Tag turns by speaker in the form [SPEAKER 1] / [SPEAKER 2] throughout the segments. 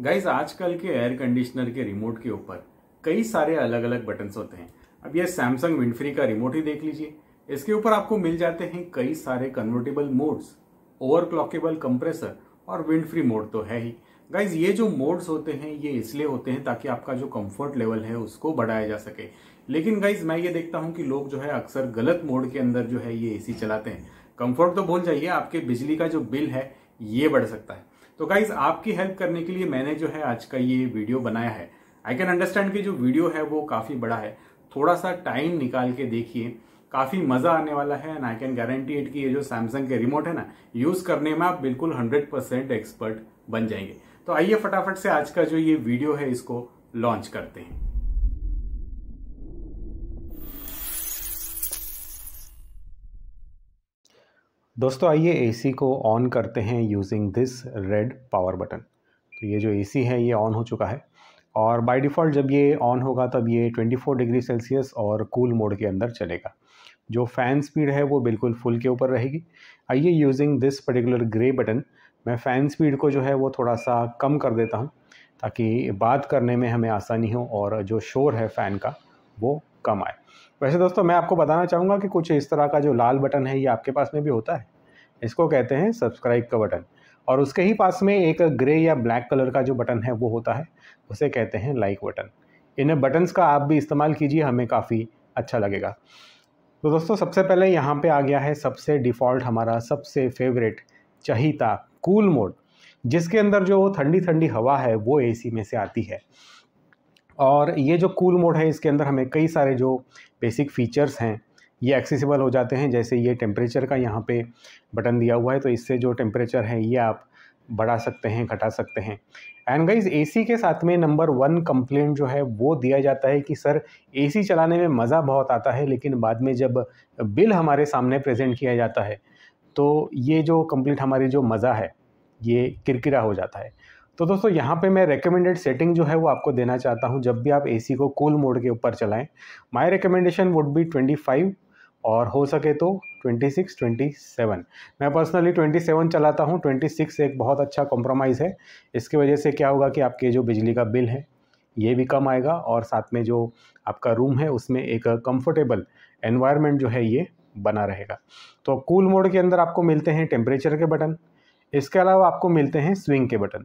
[SPEAKER 1] Guys आजकल के air conditioner के रिमोट के ऊपर कई सारे अलग अलग बटन्स होते हैं अब यह सैमसंग विंडफ्री का रिमोट ही देख लीजिए इसके ऊपर आपको मिल जाते हैं कई सारे convertible modes overclockable compressor और विंड फ्री मोड तो है ही गाइज ये जो मोड्स होते हैं ये इसलिए होते हैं ताकि आपका जो कंफर्ट लेवल है उसको बढ़ाया जा सके लेकिन गाइज मैं ये देखता हूं कि लोग जो है अक्सर गलत मोड के अंदर जो है ये एसी चलाते हैं कंफर्ट तो भूल जाइए आपके बिजली का जो बिल है ये बढ़ सकता है तो गाइज आपकी हेल्प करने के लिए मैंने जो है आज का ये वीडियो बनाया है आई कैन अंडरस्टैंड कि जो वीडियो है वो काफ़ी बड़ा है थोड़ा सा टाइम निकाल के देखिए काफ़ी मज़ा आने वाला है and I can guarantee it कि ये जो सैमसंग के रिमोट है ना यूज़ करने में आप बिल्कुल 100% एक्सपर्ट बन जाएंगे तो आइए फटाफट से आज का जो ये वीडियो है इसको लॉन्च करते हैं दोस्तों आइए एसी को ऑन करते हैं using this red power button तो ये जो एसी है ये ऑन हो चुका है और बाय डिफ़ॉल्ट जब ये ऑन होगा तब ये 24 डिग्री सेल्सियस और कूल cool मोड के अंदर चलेगा जो फ़ैन स्पीड है वो बिल्कुल फुल के ऊपर रहेगी आइए using this particular grey button मैं फ़ैन स्पीड को जो है वो थोड़ा सा कम कर देता हूँ ताकि बात करने में हमें आसानी हो और जो शोर है फ़ैन का वो कम आए वैसे दोस्तों मैं आपको बताना चाहूँगा कि कुछ इस तरह का जो लाल बटन है ये आपके पास में भी होता है इसको कहते हैं सब्सक्राइब का बटन और उसके ही पास में एक ग्रे या ब्लैक कलर का जो बटन है वो होता है उसे कहते हैं लाइक बटन इन बटन्स का आप भी इस्तेमाल कीजिए हमें काफ़ी अच्छा लगेगा तो दोस्तों सबसे पहले यहाँ पे आ गया है सबसे डिफ़ॉल्ट हमारा सबसे फेवरेट चहिता कूल मोड जिसके अंदर जो ठंडी ठंडी हवा है वो एसी में से आती है और ये जो कूल मोड है इसके अंदर हमें कई सारे जो बेसिक फ़ीचर्स हैं ये एक्सेसिबल हो जाते हैं जैसे ये टेम्परेचर का यहाँ पे बटन दिया हुआ है तो इससे जो टेम्परेचर है ये आप बढ़ा सकते हैं घटा सकते हैं एंड गाइज एसी के साथ में नंबर वन कंप्लेंट जो है वो दिया जाता है कि सर एसी चलाने में मज़ा बहुत आता है लेकिन बाद में जब बिल हमारे सामने प्रेजेंट किया जाता है तो ये जो कम्प्लीट हमारी जो मज़ा है ये किरकिरा हो जाता है तो दोस्तों यहाँ पे मैं रेकमेंडेड सेटिंग जो है वो आपको देना चाहता हूँ जब भी आप एसी को कूल मोड के ऊपर चलाएं माय रिकमेंडेशन वुड बी 25 और हो सके तो 26, 27 मैं पर्सनली 27 चलाता हूँ 26 एक बहुत अच्छा कॉम्प्रोमाइज़ है इसकी वजह से क्या होगा कि आपके जो बिजली का बिल है ये भी कम आएगा और साथ में जो आपका रूम है उसमें एक कंफर्टेबल एनवायरनमेंट जो है ये बना रहेगा तो कूल मोड के अंदर आपको मिलते हैं टेम्परेचर के बटन इसके अलावा आपको मिलते हैं स्विंग के बटन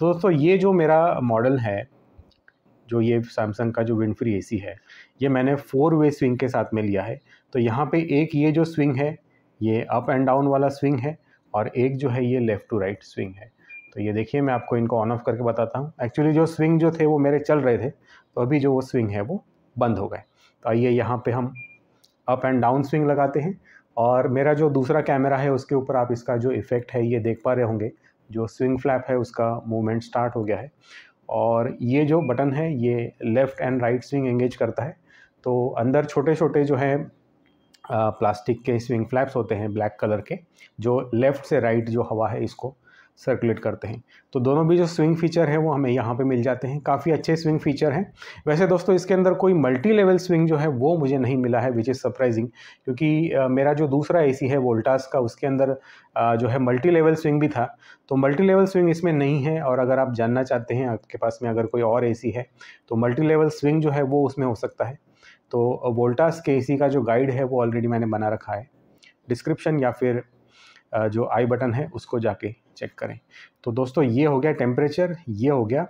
[SPEAKER 1] तो दोस्तों ये जो मेरा मॉडल है जो ये सैमसंग का जो विंड फ्री ए है ये मैंने फोर वे स्विंग के साथ में लिया है तो यहाँ पे एक ये जो स्विंग है ये अप एंड डाउन वाला स्विंग है और एक जो है ये लेफ़्ट टू राइट स्विंग है तो ये देखिए मैं आपको इनको ऑन ऑफ करके बताता हूँ एक्चुअली जो स्विंग जो थे वो मेरे चल रहे थे तो अभी जो वो स्विंग है वो बंद हो गए तो आइए यहाँ पर हम अप एंड डाउन स्विंग लगाते हैं और मेरा जो दूसरा कैमरा है उसके ऊपर आप इसका जो इफ़ेक्ट है ये देख पा रहे होंगे जो स्विंग फ्लैप है उसका मूवमेंट स्टार्ट हो गया है और ये जो बटन है ये left and right swing engage करता है तो अंदर छोटे छोटे जो है प्लास्टिक के स्विंग फ्लैप्स होते हैं ब्लैक कलर के जो लेफ़्ट से राइट जो हवा है इसको सर्कुलेट करते हैं तो दोनों भी जो स्विंग फीचर है वो हमें यहाँ पे मिल जाते हैं काफ़ी अच्छे स्विंग फीचर हैं वैसे दोस्तों इसके अंदर कोई मल्टी लेवल स्विंग जो है वो मुझे नहीं मिला है विच इज़ सरप्राइजिंग क्योंकि मेरा जो दूसरा एसी है वोल्टास का उसके अंदर जो है मल्टी लेवल स्विंग भी था तो मल्टी लेवल स्विंग इसमें नहीं है और अगर आप जानना चाहते हैं आपके पास में अगर कोई और ए है तो मल्टी लेवल स्विंग जो है वो उसमें हो सकता है तो वोल्टास के ए का जो गाइड है वो ऑलरेडी मैंने बना रखा है डिस्क्रिप्शन या फिर जो आई बटन है उसको जाके चेक करें तो दोस्तों ये हो गया टेम्परेचर ये हो गया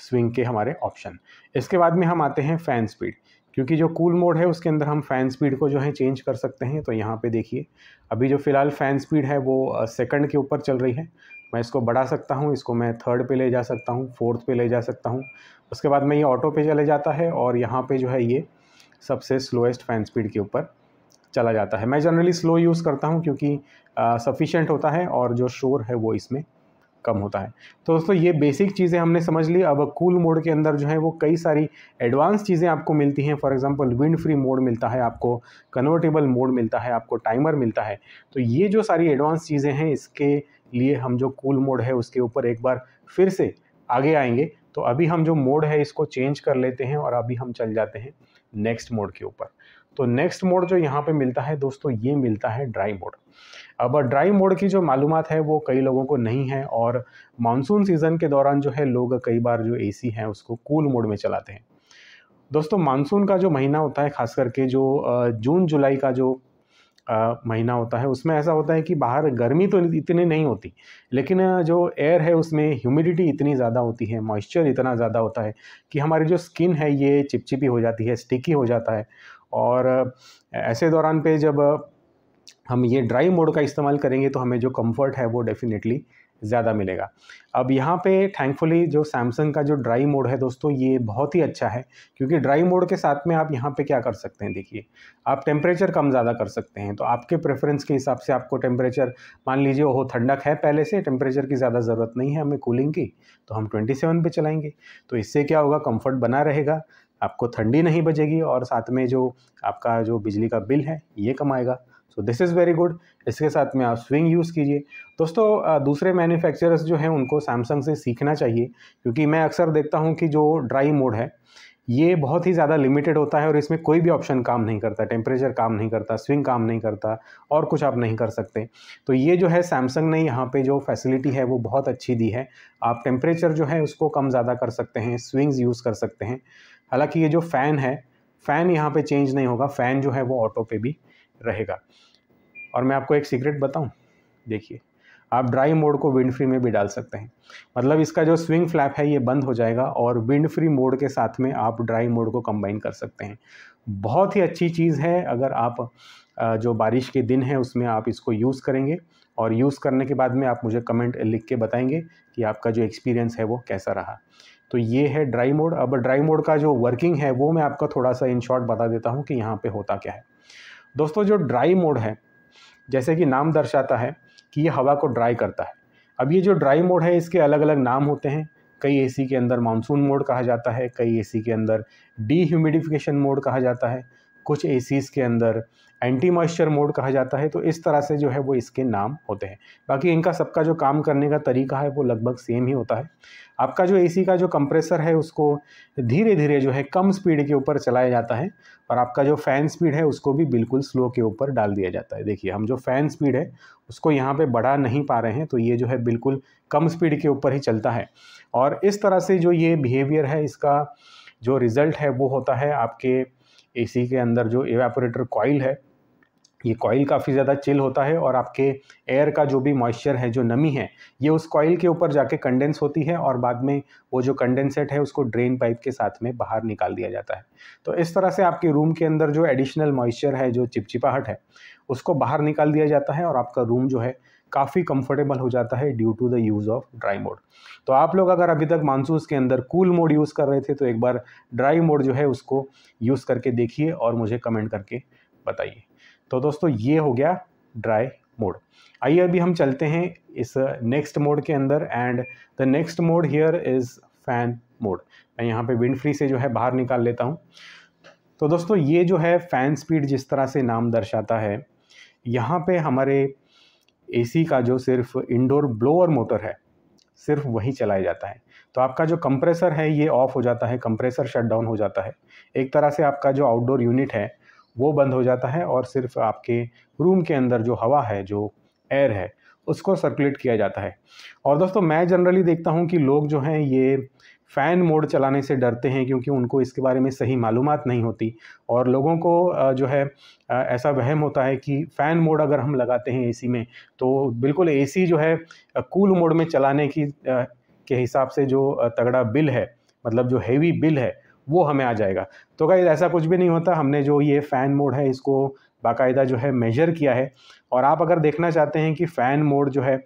[SPEAKER 1] स्विंग के हमारे ऑप्शन इसके बाद में हम आते हैं फ़ैन स्पीड क्योंकि जो कूल cool मोड है उसके अंदर हम फ़ैन स्पीड को जो है चेंज कर सकते हैं तो यहाँ पे देखिए अभी जो फ़िलहाल फ़ैन स्पीड है वो सेकंड के ऊपर चल रही है मैं इसको बढ़ा सकता हूँ इसको मैं थर्ड पे ले जा सकता हूँ फोर्थ पे ले जा सकता हूँ उसके बाद में ये ऑटो पे चले जाता है और यहाँ पे जो है ये सबसे स्लोएस्ट फ़ैन स्पीड के ऊपर चला जाता है मैं जनरली स्लो यूज़ करता हूँ क्योंकि सफिशेंट होता है और जो शोर है वो इसमें कम होता है तो दोस्तों ये बेसिक चीज़ें हमने समझ ली अब कूल मोड के अंदर जो है वो कई सारी एडवांस चीज़ें आपको मिलती हैं for example wind free mode मिलता है आपको कन्वर्टेबल मोड मिलता है आपको टाइमर मिलता है तो ये जो सारी एडवांस चीज़ें हैं इसके लिए हम जो कूल मोड है उसके ऊपर एक बार फिर से आगे आएंगे तो अभी हम जो मोड है इसको चेंज कर लेते हैं और अभी हम चल जाते हैं नेक्स्ट मोड के ऊपर तो नेक्स्ट मोड जो यहाँ पे मिलता है दोस्तों ये मिलता है ड्राई मोड अब ड्राई मोड की जो मालूम है वो कई लोगों को नहीं है और मानसून सीज़न के दौरान जो है लोग कई बार जो ए है उसको कूल मोड में चलाते हैं दोस्तों मानसून का जो महीना होता है खास करके जो जून जुलाई का जो महीना होता है उसमें ऐसा होता है कि बाहर गर्मी तो इतनी नहीं होती लेकिन जो एयर है उसमें ह्यूमिडिटी इतनी ज़्यादा होती है मॉइस्चर इतना ज़्यादा होता है कि हमारी जो स्किन है ये चिपचिपी हो जाती है स्टिकी हो जाता है और ऐसे दौरान पे जब हम ये ड्राई मोड का इस्तेमाल करेंगे तो हमें जो कंफर्ट है वो डेफिनेटली ज़्यादा मिलेगा अब यहाँ पे थैंकफुली जो सैमसंग का जो ड्राई मोड है दोस्तों ये बहुत ही अच्छा है क्योंकि ड्राई मोड के साथ में आप यहाँ पे क्या कर सकते हैं देखिए आप टेम्परेचर कम ज़्यादा कर सकते हैं तो आपके प्रेफरेंस के हिसाब से आपको टेम्परेचर मान लीजिए ओहो ठंडक है पहले से टेम्परेचर की ज़्यादा ज़रूरत नहीं है हमें कूलिंग की तो हम ट्वेंटी सेवन चलाएंगे तो इससे क्या होगा कम्फर्ट बना रहेगा आपको ठंडी नहीं बजेगी और साथ में जो आपका जो बिजली का बिल है ये कम आएगा so this is very good इसके साथ में आप स्विंग यूज़ कीजिए दोस्तों दूसरे मैन्युफैक्चरर्स जो हैं उनको सैमसंग से सीखना चाहिए क्योंकि मैं अक्सर देखता हूँ कि जो ड्राई मोड है ये बहुत ही ज़्यादा लिमिटेड होता है और इसमें कोई भी ऑप्शन काम नहीं करता टेम्परेचर काम नहीं करता स्विंग काम नहीं करता और कुछ आप नहीं कर सकते तो ये जो है सैमसंग ने यहाँ पे जो फैसिलिटी है वो बहुत अच्छी दी है आप टेम्परेचर जो है उसको कम ज़्यादा कर सकते हैं स्विंग्स यूज़ कर सकते हैं हालांकि ये जो फ़ैन है फ़ैन यहाँ पे चेंज नहीं होगा फ़ैन जो है वो ऑटो पे भी रहेगा और मैं आपको एक सीक्रेट बताऊँ देखिए आप ड्राई मोड को विंड फ्री में भी डाल सकते हैं मतलब इसका जो स्विंग फ्लैप है ये बंद हो जाएगा और विंड फ्री मोड के साथ में आप ड्राई मोड को कंबाइन कर सकते हैं बहुत ही अच्छी चीज़ है अगर आप जो बारिश के दिन है उसमें आप इसको यूज़ करेंगे और यूज़ करने के बाद में आप मुझे कमेंट लिख के बताएंगे कि आपका जो एक्सपीरियंस है वो कैसा रहा तो ये है ड्राई मोड अब ड्राई मोड का जो वर्किंग है वो मैं आपका थोड़ा सा इन शॉर्ट बता देता हूँ कि यहाँ पे होता क्या है दोस्तों जो ड्राई मोड है जैसे कि नाम दर्शाता है कि ये हवा को ड्राई करता है अब ये जो ड्राई मोड है इसके अलग अलग नाम होते हैं कई एसी के अंदर मानसून मोड कहा जाता है कई एसी के अंदर डी मोड कहा जाता है कुछ एसीज़ के अंदर एंटी मॉइस्चर मोड कहा जाता है तो इस तरह से जो है वो इसके नाम होते हैं बाकी इनका सबका जो काम करने का तरीका है वो लगभग सेम ही होता है आपका जो एसी का जो कंप्रेसर है उसको धीरे धीरे जो है कम स्पीड के ऊपर चलाया जाता है और आपका जो फ़ैन स्पीड है उसको भी बिल्कुल स्लो के ऊपर डाल दिया जाता है देखिए हम जो फ़ैन स्पीड है उसको यहाँ पर बढ़ा नहीं पा रहे हैं तो ये जो है बिल्कुल कम स्पीड के ऊपर ही चलता है और इस तरह से जो ये बिहेवियर है इसका जो रिज़ल्ट है वो होता है आपके एसी के अंदर जो एवेपोरेटर कॉइल है ये कॉयल काफ़ी ज़्यादा चिल होता है और आपके एयर का जो भी मॉइस्चर है जो नमी है ये उस कॉयल के ऊपर जाके कंडेंस होती है और बाद में वो जो कंडेंसेट है उसको ड्रेन पाइप के साथ में बाहर निकाल दिया जाता है तो इस तरह से आपके रूम के अंदर जो एडिशनल मॉइस्चर है जो चिपचिपाहट है उसको बाहर निकाल दिया जाता है और आपका रूम जो है काफ़ी कंफर्टेबल हो जाता है due to the use of dry mode तो आप लोग अगर अभी तक मानसूस के अंदर कूल मोड यूज़ कर रहे थे तो एक बार ड्राई मोड जो है उसको यूज़ करके देखिए और मुझे कमेंट करके बताइए तो दोस्तों ये हो गया ड्राई मोड आइए अभी हम चलते हैं इस नेक्स्ट मोड के अंदर and the next mode here is fan mode मैं यहाँ पे विंड फ्री से जो है बाहर निकाल लेता हूँ तो दोस्तों ये जो है फ़ैन स्पीड जिस तरह से नाम दर्शाता है यहाँ पे हमारे एसी का जो सिर्फ इंडोर ब्लोअर मोटर है सिर्फ वही चलाया जाता है तो आपका जो कंप्रेसर है ये ऑफ हो जाता है कंप्रेसर शट डाउन हो जाता है एक तरह से आपका जो आउटडोर यूनिट है वो बंद हो जाता है और सिर्फ आपके रूम के अंदर जो हवा है जो एयर है उसको सर्कुलेट किया जाता है और दोस्तों मैं जनरली देखता हूँ कि लोग जो हैं ये फ़ैन मोड चलाने से डरते हैं क्योंकि उनको इसके बारे में सही मालूम नहीं होती और लोगों को जो है ऐसा वहम होता है कि फ़ैन मोड अगर हम लगाते हैं एसी में तो बिल्कुल एसी जो है कूल मोड में चलाने की के हिसाब से जो तगड़ा बिल है मतलब जो हेवी बिल है वो हमें आ जाएगा तो क्या ऐसा कुछ भी नहीं होता हमने जो ये फ़ैन मोड है इसको बाकायदा जो है मेजर किया है और आप अगर देखना चाहते हैं कि फ़ैन मोड जो है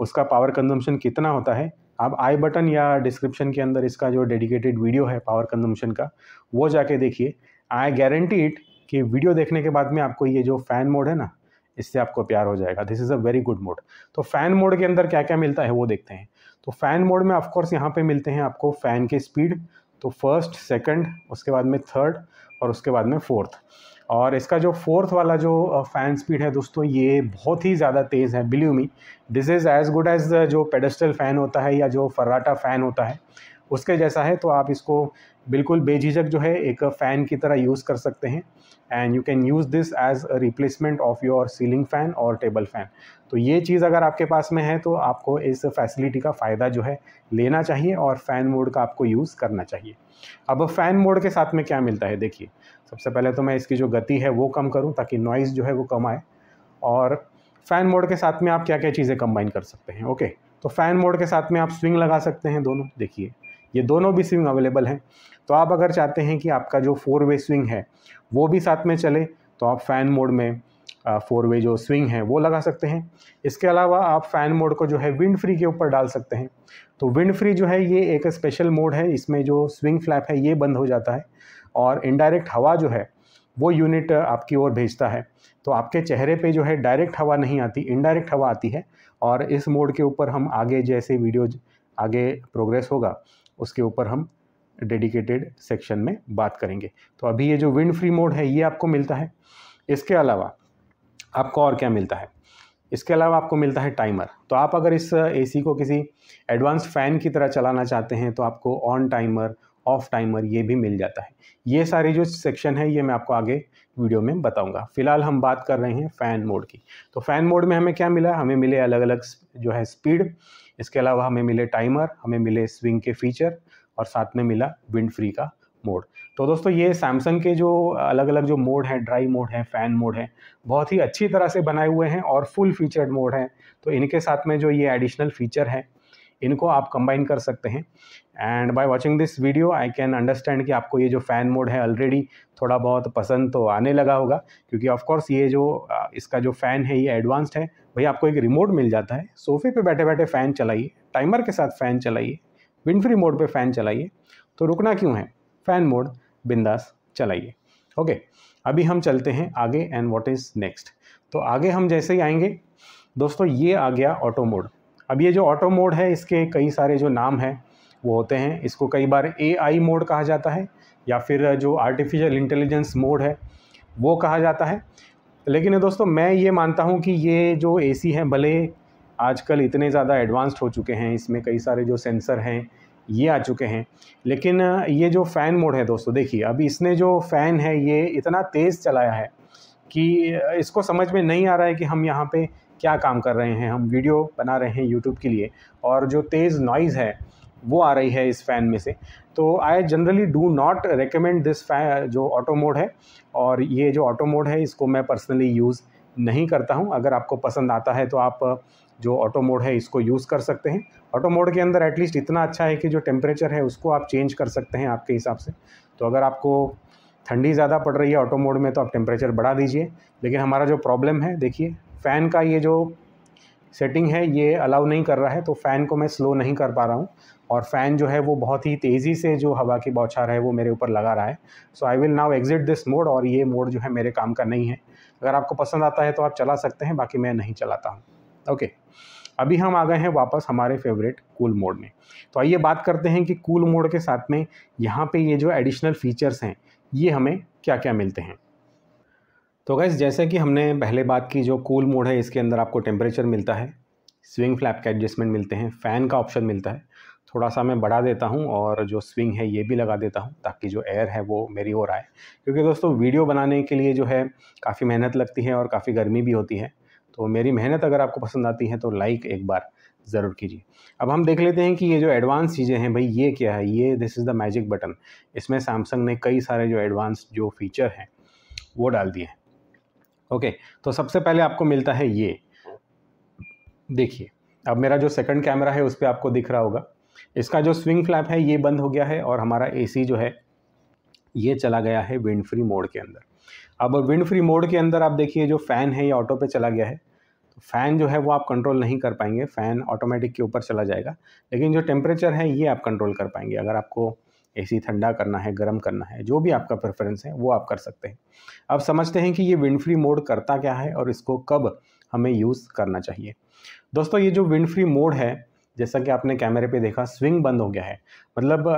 [SPEAKER 1] उसका पावर कंजम्पशन कितना होता है आप आई बटन या डिस्क्रिप्शन के अंदर इसका जो डेडिकेटेड वीडियो है पावर कंजम्पशन का वो जाके देखिए आई गारंटी इट कि वीडियो देखने के बाद में आपको ये जो फ़ैन मोड है ना इससे आपको प्यार हो जाएगा this is a very good mode तो फ़ैन मोड के अंदर क्या क्या मिलता है वो देखते हैं तो फ़ैन मोड में ऑफकोर्स यहाँ पे मिलते हैं आपको फ़ैन की स्पीड तो फर्स्ट सेकंड उसके बाद में थर्ड और उसके बाद में फोर्थ और इसका जो फोर्थ वाला जो फ़ैन स्पीड है दोस्तों ये बहुत ही ज़्यादा तेज़ है believe me this is as good as जो पेडस्टल फ़ैन होता है या जो फर्राटा फ़ैन होता है उसके जैसा है तो आप इसको बिल्कुल बेझिझक जो है एक फ़ैन की तरह यूज़ कर सकते हैं and you can use this as a replacement of your ceiling fan और टेबल फ़ैन तो ये चीज़ अगर आपके पास में है तो आपको इस फैसिलिटी का फ़ायदा जो है लेना चाहिए और फ़ैन मोड का आपको यूज़ करना चाहिए अब फ़ैन मोड के साथ में क्या मिलता है देखिए सबसे पहले तो मैं इसकी जो गति है वो कम करूँ ताकि नॉइज़ जो है वो कम आए और फ़ैन मोड के साथ में आप क्या क्या चीज़ें कंबाइन कर सकते हैं ओके तो फ़ैन मोड के साथ में आप स्विंग लगा सकते हैं दोनों देखिए ये दोनों भी स्विंग अवेलेबल हैं तो आप अगर चाहते हैं कि आपका जो फोर वे स्विंग है वो भी साथ में चले तो आप फ़ैन मोड में फोर वे जो स्विंग है वो लगा सकते हैं इसके अलावा आप फ़ैन मोड को जो है विंड फ्री के ऊपर डाल सकते हैं तो विंड फ्री जो है ये एक स्पेशल मोड है इसमें जो स्विंग फ्लैप है ये बंद हो जाता है और इनडायरेक्ट हवा जो है वो यूनिट आपकी ओर भेजता है तो आपके चेहरे पे जो है डायरेक्ट हवा नहीं आती इनडायरेक्ट हवा आती है और इस मोड के ऊपर हम आगे जैसे वीडियो आगे प्रोग्रेस होगा उसके ऊपर हम डेडिकेटेड सेक्शन में बात करेंगे तो अभी ये जो विंड फ्री मोड है ये आपको मिलता है इसके अलावा आपको और क्या मिलता है इसके अलावा आपको मिलता है टाइमर तो आप अगर इस एसी को किसी एडवांस फ़ैन की तरह चलाना चाहते हैं तो आपको ऑन टाइमर ऑफ टाइमर ये भी मिल जाता है ये सारे जो सेक्शन है ये मैं आपको आगे वीडियो में बताऊंगा फिलहाल हम बात कर रहे हैं फ़ैन मोड की तो फ़ैन मोड में हमें क्या मिला हमें मिले अलग अलग जो है स्पीड इसके अलावा हमें मिले टाइमर हमें मिले स्विंग के फीचर और साथ में मिला विंड फ्री का मोड तो दोस्तों ये सैमसंग के जो अलग अलग जो मोड हैं ड्राई मोड हैं फ़ैन मोड हैं बहुत ही अच्छी तरह से बनाए हुए हैं और फुल फीचर्ड मोड हैं तो इनके साथ में जो ये एडिशनल फीचर हैं इनको आप कंबाइन कर सकते हैं and by watching this video I can understand कि आपको ये जो फ़ैन मोड है ऑलरेडी थोड़ा बहुत पसंद तो आने लगा होगा क्योंकि ऑफकोर्स ये जो इसका जो फ़ैन है ये एडवांस्ड है भाई आपको एक रिमोट मिल जाता है सोफे पे बैठे बैठे फ़ैन चलाइए टाइमर के साथ फ़ैन चलाइए विंड फ्री मोड पे फ़ैन चलाइए तो रुकना क्यों है फ़ैन मोड बिंदास चलाइए ओके अभी हम चलते हैं आगे एंड वॉट इज़ नेक्स्ट तो आगे हम जैसे ही आएंगे दोस्तों ये आ गया ऑटो मोड अब ये जो ऑटो मोड है इसके कई सारे जो नाम हैं वो होते हैं इसको कई बार ए आई मोड कहा जाता है या फिर जो आर्टिफिशियल इंटेलिजेंस मोड है वो कहा जाता है लेकिन दोस्तों मैं ये मानता हूँ कि ये जो ए सी है भले आजकल इतने ज़्यादा एडवांस्ड हो चुके हैं इसमें कई सारे जो सेंसर हैं ये आ चुके हैं लेकिन ये जो फ़ैन मोड है दोस्तों देखिए अभी इसने जो फ़ैन है ये इतना तेज़ चलाया है कि इसको समझ में नहीं आ रहा है कि हम यहाँ पे क्या काम कर रहे हैं हम वीडियो बना रहे हैं यूट्यूब के लिए और जो तेज़ नॉइज़ है वो आ रही है इस फ़ैन में से तो I generally do not recommend this fan जो ऑटो मोड है और ये जो ऑटो मोड है इसको मैं पर्सनली यूज़ नहीं करता हूँ अगर आपको पसंद आता है तो आप जो ऑटो मोड है इसको यूज़ कर सकते हैं ऑटो मोड के अंदर एटलीस्ट इतना अच्छा है कि जो टेम्परेचर है उसको आप चेंज कर सकते हैं आपके हिसाब से तो अगर आपको ठंडी ज़्यादा पड़ रही है ऑटो मोड में तो आप टेम्परेचर बढ़ा दीजिए लेकिन हमारा जो प्रॉब्लम है देखिए फ़ैन का ये जो सेटिंग है ये अलाउ नहीं कर रहा है तो फ़ैन को मैं स्लो नहीं कर पा रहा हूँ और फ़ैन जो है वो बहुत ही तेज़ी से जो हवा की बौछार है वो मेरे ऊपर लगा रहा है so I will now exit this mode और ये मोड जो है मेरे काम का नहीं है अगर आपको पसंद आता है तो आप चला सकते हैं बाकी मैं नहीं चलाता हूँ ओके अभी हम आ गए हैं वापस हमारे फेवरेट कूल मोड में तो आइए बात करते हैं कि कूल मोड के साथ में यहाँ पे ये जो एडिशनल फीचर्स हैं ये हमें क्या क्या मिलते हैं तो गैस जैसे कि हमने पहले बात की जो कूल मोड है इसके अंदर आपको टेम्परेचर मिलता है स्विंग फ्लैप के एडजस्टमेंट मिलते हैं फ़ैन का ऑप्शन मिलता है थोड़ा सा मैं बढ़ा देता हूँ और जो स्विंग है ये भी लगा देता हूँ ताकि जो एयर है वो मेरी ओर आए क्योंकि दोस्तों वीडियो बनाने के लिए जो है काफ़ी मेहनत लगती है और काफ़ी गर्मी भी होती है तो मेरी मेहनत अगर आपको पसंद आती है तो लाइक एक बार ज़रूर कीजिए अब हम देख लेते हैं कि ये जो एडवांस चीज़ें हैं भाई ये क्या है ये this is the magic button इसमें सैमसंग ने कई सारे जो एडवांस जो फीचर हैं वो डाल दिए हैं ओके तो सबसे पहले आपको मिलता है ये देखिए अब मेरा जो सेकंड कैमरा है उस पर आपको दिख रहा होगा इसका जो स्विंग फ्लैप है ये बंद हो गया है और हमारा एसी जो है ये चला गया है विंड फ्री मोड के अंदर अब विंड फ्री मोड के अंदर आप देखिए जो फ़ैन है ये ऑटो पे चला गया है तो फ़ैन जो है वो आप कंट्रोल नहीं कर पाएंगे फ़ैन ऑटोमेटिक के ऊपर चला जाएगा लेकिन जो टेम्परेचर है ये आप कंट्रोल कर पाएंगे अगर आपको ए ठंडा करना है गर्म करना है जो भी आपका प्रेफरेंस है वो आप कर सकते हैं अब समझते हैं कि ये विंड फ्री मोड करता क्या है और इसको कब हमें यूज़ करना चाहिए दोस्तों ये जो विंड फ्री मोड है जैसा कि आपने कैमरे पे देखा स्विंग बंद हो गया है मतलब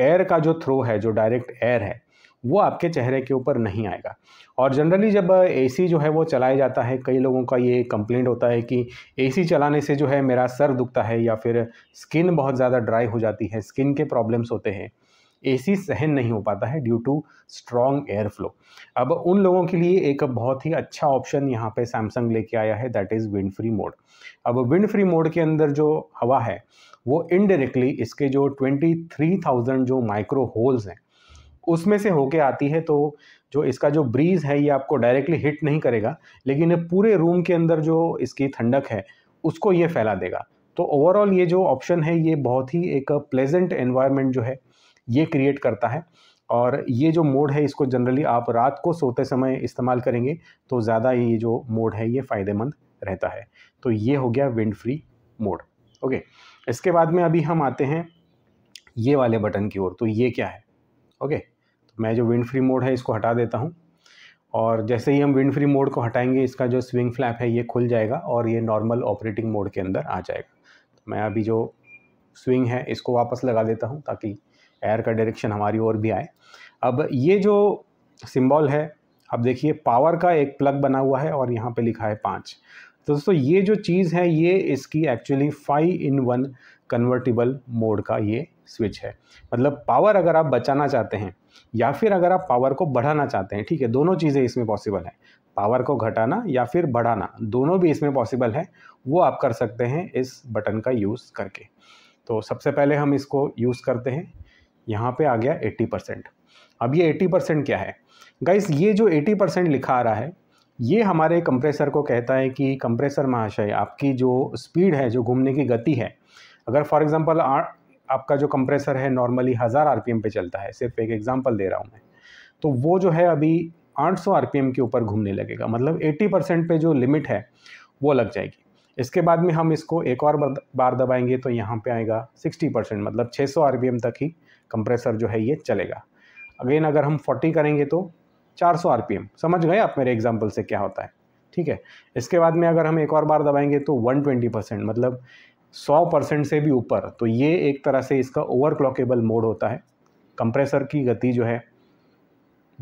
[SPEAKER 1] एयर का जो थ्रो है जो डायरेक्ट एयर है वो आपके चेहरे के ऊपर नहीं आएगा और जनरली जब एसी जो है वो चलाया जाता है कई लोगों का ये कंप्लेंट होता है कि एसी चलाने से जो है मेरा सर दुखता है या फिर स्किन बहुत ज़्यादा ड्राई हो जाती है स्किन के प्रॉब्लम्स होते हैं एसी सहन नहीं हो पाता है due to strong air flow अब उन लोगों के लिए एक बहुत ही अच्छा ऑप्शन यहाँ पे सैमसंग लेके आया है that is wind free mode अब विंड फ्री मोड के अंदर जो हवा है वो इनडायरेक्टली इसके जो 23,000 जो माइक्रो होल्स हैं उसमें से होके आती है तो जो इसका जो ब्रीज़ है ये आपको डायरेक्टली हिट नहीं करेगा लेकिन ये पूरे रूम के अंदर जो इसकी ठंडक है उसको ये फैला देगा तो ओवरऑल ये जो ऑप्शन है ये बहुत ही एक प्लेजेंट एनवायरनमेंट जो है ये क्रिएट करता है और ये जो मोड है इसको जनरली आप रात को सोते समय इस्तेमाल करेंगे तो ज़्यादा ये जो मोड है ये फ़ायदेमंद रहता है तो ये हो गया विंड फ्री मोड ओके इसके बाद में अभी हम आते हैं ये वाले बटन की ओर तो ये क्या है ओके मैं जो विंड फ्री मोड है इसको हटा देता हूँ और जैसे ही हम विंड फ्री मोड को हटाएंगे इसका जो स्विंग फ्लैप है ये खुल जाएगा और ये नॉर्मल ऑपरेटिंग मोड के अंदर आ जाएगा तो मैं अभी जो स्विंग है इसको वापस लगा देता हूँ ताकि एयर का डायरेक्शन हमारी और भी आए अब ये जो सिंबल है अब देखिए पावर का एक प्लग बना हुआ है और यहाँ पे लिखा है पाँच तो दोस्तों ये जो चीज़ है ये इसकी actually five in one convertible mode का ये स्विच है मतलब पावर अगर आप बचाना चाहते हैं या फिर अगर आप पावर को बढ़ाना चाहते हैं ठीक है दोनों चीज़ें इसमें पॉसिबल हैं पावर को घटाना या फिर बढ़ाना दोनों भी इसमें पॉसिबल है वो आप कर सकते हैं इस बटन का यूज़ करके तो सबसे पहले हम इसको यूज़ करते हैं यहाँ पे आ गया 80 परसेंट अब ये 80 परसेंट क्या है गाइस ये जो 80 परसेंट लिखा आ रहा है ये हमारे कंप्रेसर को कहता है कि कंप्रेसर महाशय आपकी जो स्पीड है जो घूमने की गति है अगर फॉर एग्ज़ाम्पल आपका जो कंप्रेसर है नॉर्मली हज़ार आर पे चलता है सिर्फ एक एग्जाम्पल दे रहा हूँ मैं तो वो जो है अभी 800 सौ के ऊपर घूमने लगेगा मतलब 80 परसेंट पर जो लिमिट है वो लग जाएगी इसके बाद में हम इसको एक और बार दबाएंगे तो यहाँ पे आएगा 60 परसेंट मतलब 600 सौ तक ही कंप्रेसर जो है ये चलेगा अगेन अगर हम 40 करेंगे तो 400 सौ समझ गए आप मेरे एग्जाम्पल से क्या होता है ठीक है इसके बाद में अगर हम एक और बार दबाएंगे तो वन परसेंट मतलब सौ परसेंट से भी ऊपर तो ये एक तरह से इसका ओवर क्लॉकेबल मोड होता है कंप्रेसर की गति जो है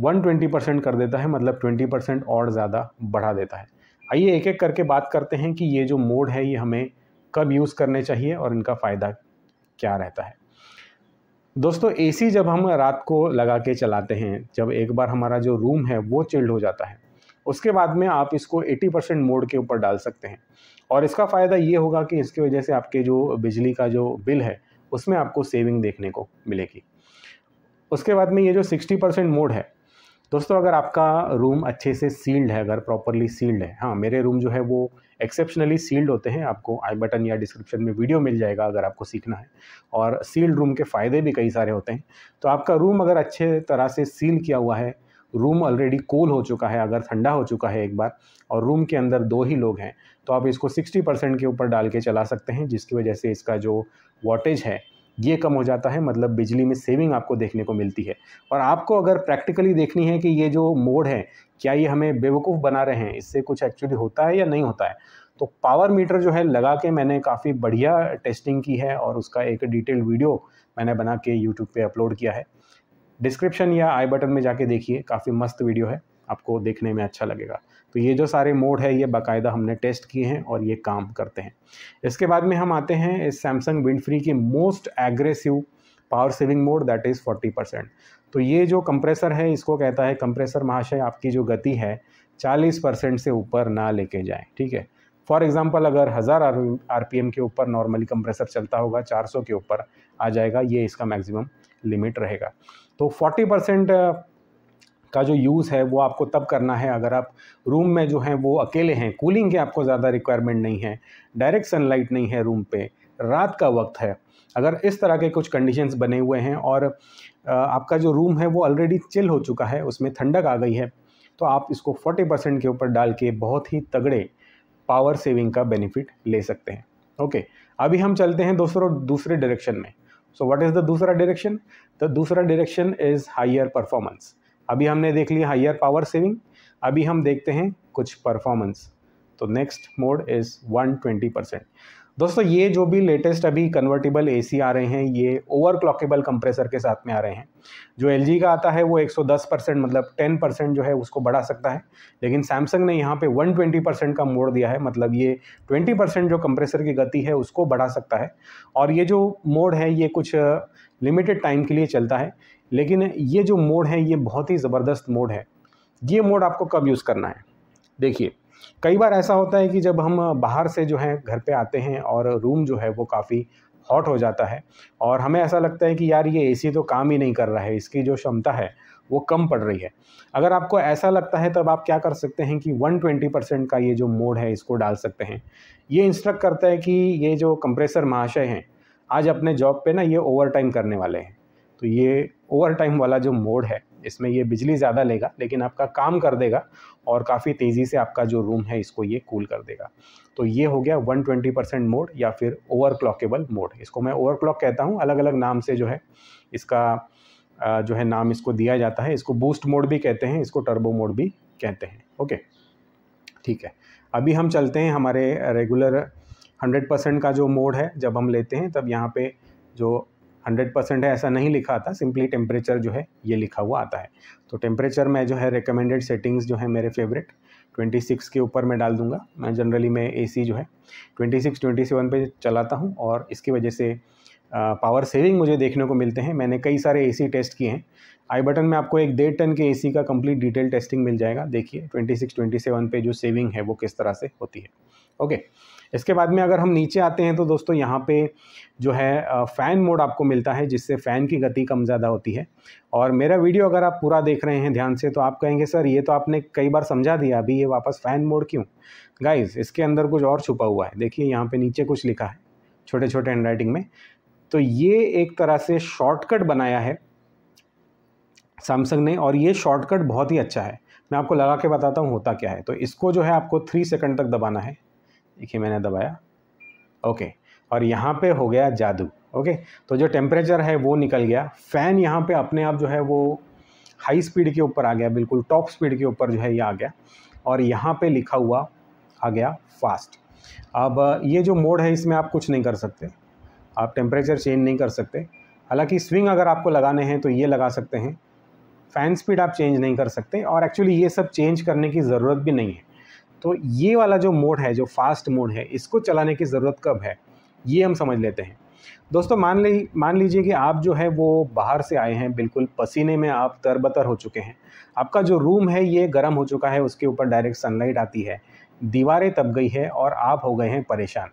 [SPEAKER 1] 120 परसेंट कर देता है मतलब 20 परसेंट और ज़्यादा बढ़ा देता है आइए एक एक करके बात करते हैं कि ये जो मोड है ये हमें कब यूज़ करने चाहिए और इनका फ़ायदा क्या रहता है दोस्तों एसी जब हम रात को लगा के चलाते हैं जब एक बार हमारा जो रूम है वो चिल्ड हो जाता है उसके बाद में आप इसको 80 परसेंट मोड के ऊपर डाल सकते हैं और इसका फ़ायदा ये होगा कि इसकी वजह से आपके जो बिजली का जो बिल है उसमें आपको सेविंग देखने को मिलेगी उसके बाद में ये जो सिक्सटी परसेंट मोड है दोस्तों अगर आपका रूम अच्छे से सील्ड है अगर प्रॉपरली सील्ड है हाँ मेरे रूम जो है वो एक्सेप्शनली सील्ड होते हैं आपको आई बटन या डिस्क्रिप्शन में वीडियो मिल जाएगा अगर आपको सीखना है और सील्ड रूम के फ़ायदे भी कई सारे होते हैं तो आपका रूम अगर अच्छे तरह से सील किया हुआ है रूम ऑलरेडी कूल हो चुका है अगर ठंडा हो चुका है एक बार और रूम के अंदर दो ही लोग हैं तो आप इसको 60 परसेंट के ऊपर डाल के चला सकते हैं जिसकी वजह से इसका जो वॉटेज है ये कम हो जाता है मतलब बिजली में सेविंग आपको देखने को मिलती है और आपको अगर प्रैक्टिकली देखनी है कि ये जो मोड है क्या ये हमें बेवकूफ़ बना रहे हैं इससे कुछ एक्चुअली होता है या नहीं होता है तो पावर मीटर जो है लगा के मैंने काफ़ी बढ़िया टेस्टिंग की है और उसका एक डिटेल्ड वीडियो मैंने बना के यूट्यूब पर अपलोड किया है डिस्क्रिप्शन या आई बटन में जाके देखिए काफ़ी मस्त वीडियो है आपको देखने में अच्छा लगेगा तो ये जो सारे मोड है ये बाकायदा हमने टेस्ट किए हैं और ये काम करते हैं इसके बाद में हम आते हैं इस सैमसंग विंड फ्री के most aggressive power saving mode that is forty percent तो ये जो कंप्रेसर है इसको कहता है कंप्रेसर महाशय आपकी जो गति है चालीस परसेंट से ऊपर ना लेके जाए ठीक है फॉर एग्ज़ाम्पल अगर हज़ार आर के ऊपर नॉर्मली कंप्रेसर चलता होगा सौ के ऊपर आ जाएगा ये इसका मैक्सिमम लिमिट रहेगा तो फोर्टी परसेंट का जो यूज़ है वो आपको तब करना है अगर आप रूम में जो हैं वो अकेले हैं कूलिंग के आपको ज़्यादा रिक्वायरमेंट नहीं है डायरेक्ट सनलाइट नहीं है रूम पे रात का वक्त है अगर इस तरह के कुछ कंडीशंस बने हुए हैं और आपका जो रूम है वो ऑलरेडी चिल हो चुका है उसमें ठंडक आ गई है तो आप इसको 40 परसेंट के ऊपर डाल के बहुत ही तगड़े पावर सेविंग का बेनिफिट ले सकते हैं ओके अभी हम चलते हैं दूसरों दूसरे डायरेक्शन में सो व्हाट इज़ द दूसरा डायरेक्शन द दूसरा डायरेक्शन इज़ हायर परफॉर्मेंस अभी हमने देख लिया हाइयर पावर सेविंग अभी हम देखते हैं कुछ परफॉर्मेंस तो नेक्स्ट मोड इज़ 120 परसेंट दोस्तों ये जो भी लेटेस्ट अभी कन्वर्टेबल एसी आ रहे हैं ये ओवर क्लॉकेबल कंप्रेसर के साथ में आ रहे हैं जो एल का आता है वो 110 परसेंट मतलब 10 परसेंट जो है उसको बढ़ा सकता है लेकिन सैमसंग ने यहाँ पे 120 परसेंट का मोड़ दिया है मतलब ये 20 परसेंट जो कंप्रेसर की गति है उसको बढ़ा सकता है और ये जो मोड है ये कुछ लिमिटेड टाइम के लिए चलता है लेकिन ये जो मोड है ये बहुत ही ज़बरदस्त मोड है ये मोड आपको कब यूज़ करना है देखिए कई बार ऐसा होता है कि जब हम बाहर से जो है घर पे आते हैं और रूम जो है वो काफ़ी हॉट हो जाता है और हमें ऐसा लगता है कि यार ये एसी तो काम ही नहीं कर रहा है इसकी जो क्षमता है वो कम पड़ रही है अगर आपको ऐसा लगता है तब आप क्या कर सकते हैं कि 120 परसेंट का ये जो मोड है इसको डाल सकते हैं ये इंस्ट्रक्ट करता है कि ये जो कंप्रेसर महाशय हैं आज अपने जॉब पे ना ये ओवर टाइम करने वाले हैं तो ये ओवर टाइम वाला जो मोड है इसमें ये बिजली ज़्यादा लेगा लेकिन आपका काम कर देगा और काफ़ी तेज़ी से आपका जो रूम है इसको ये कूल कर देगा तो ये हो गया 120 परसेंट मोड या फिर ओवर क्लॉकेबल मोड इसको मैं ओवर क्लॉक कहता हूँ अलग अलग नाम से जो है इसका जो है नाम इसको दिया जाता है इसको बूस्ट मोड भी कहते हैं इसको टर्बो मोड भी कहते हैं ओके ठीक है अभी हम चलते हैं हमारे रेगुलर हंड्रेड परसेंट का जो मोड है जब हम लेते हैं तब यहाँ पे जो 100 परसेंट है ऐसा नहीं लिखा आता सिंपली टेम्परेचर जो है ये लिखा हुआ आता है तो टेम्परेचर में जो है रिकमेंडेड सेटिंग्स जो है मेरे फेवरेट 26 के ऊपर मैं डाल दूंगा मैं जनरली मैं एसी जो है 26 27 पे चलाता हूँ और इसकी वजह से पावर सेविंग मुझे देखने को मिलते हैं मैंने कई सारे सी टेस्ट किए हैं आई बटन में आपको एक डेढ़ टन के एसी का कंप्लीट डिटेल टेस्टिंग मिल जाएगा देखिए 26, 27 पे जो सेविंग है वो किस तरह से होती है ओके इसके बाद में अगर हम नीचे आते हैं तो दोस्तों यहाँ पे जो है फ़ैन मोड आपको मिलता है जिससे फ़ैन की गति कम ज़्यादा होती है और मेरा वीडियो अगर आप पूरा देख रहे हैं ध्यान से तो आप कहेंगे सर ये तो आपने कई बार समझा दिया अभी ये वापस फ़ैन मोड क्यों गाइज इसके अंदर कुछ और छुपा हुआ है देखिए यहाँ पर नीचे कुछ लिखा है छोटे छोटे हैंड में तो ये एक तरह से शॉर्टकट बनाया है सैमसंग ने और ये शॉर्टकट बहुत ही अच्छा है मैं आपको लगा के बताता हूँ होता क्या है तो इसको जो है आपको थ्री सेकंड तक दबाना है देखिए मैंने दबाया ओके और यहाँ पे हो गया जादू ओके तो जो टेम्परेचर है वो निकल गया फ़ैन यहाँ पे अपने आप जो है वो हाई स्पीड के ऊपर आ गया बिल्कुल टॉप स्पीड के ऊपर जो है ये आ गया और यहाँ पर लिखा हुआ आ गया फास्ट अब ये जो मोड है इसमें आप कुछ नहीं कर सकते आप टेम्परेचर चेंज नहीं कर सकते हालांकि स्विंग अगर आपको लगाने हैं तो ये लगा सकते हैं फ़ैन स्पीड आप चेंज नहीं कर सकते और एक्चुअली ये सब चेंज करने की ज़रूरत भी नहीं है तो ये वाला जो मोड है जो फास्ट मोड है इसको चलाने की ज़रूरत कब है ये हम समझ लेते हैं दोस्तों मान ली मान लीजिए कि आप जो है वो बाहर से आए हैं बिल्कुल पसीने में आप तरबतर हो चुके हैं आपका जो रूम है ये गर्म हो चुका है उसके ऊपर डायरेक्ट सनलाइट आती है दीवारें तप गई है और आप हो गए हैं परेशान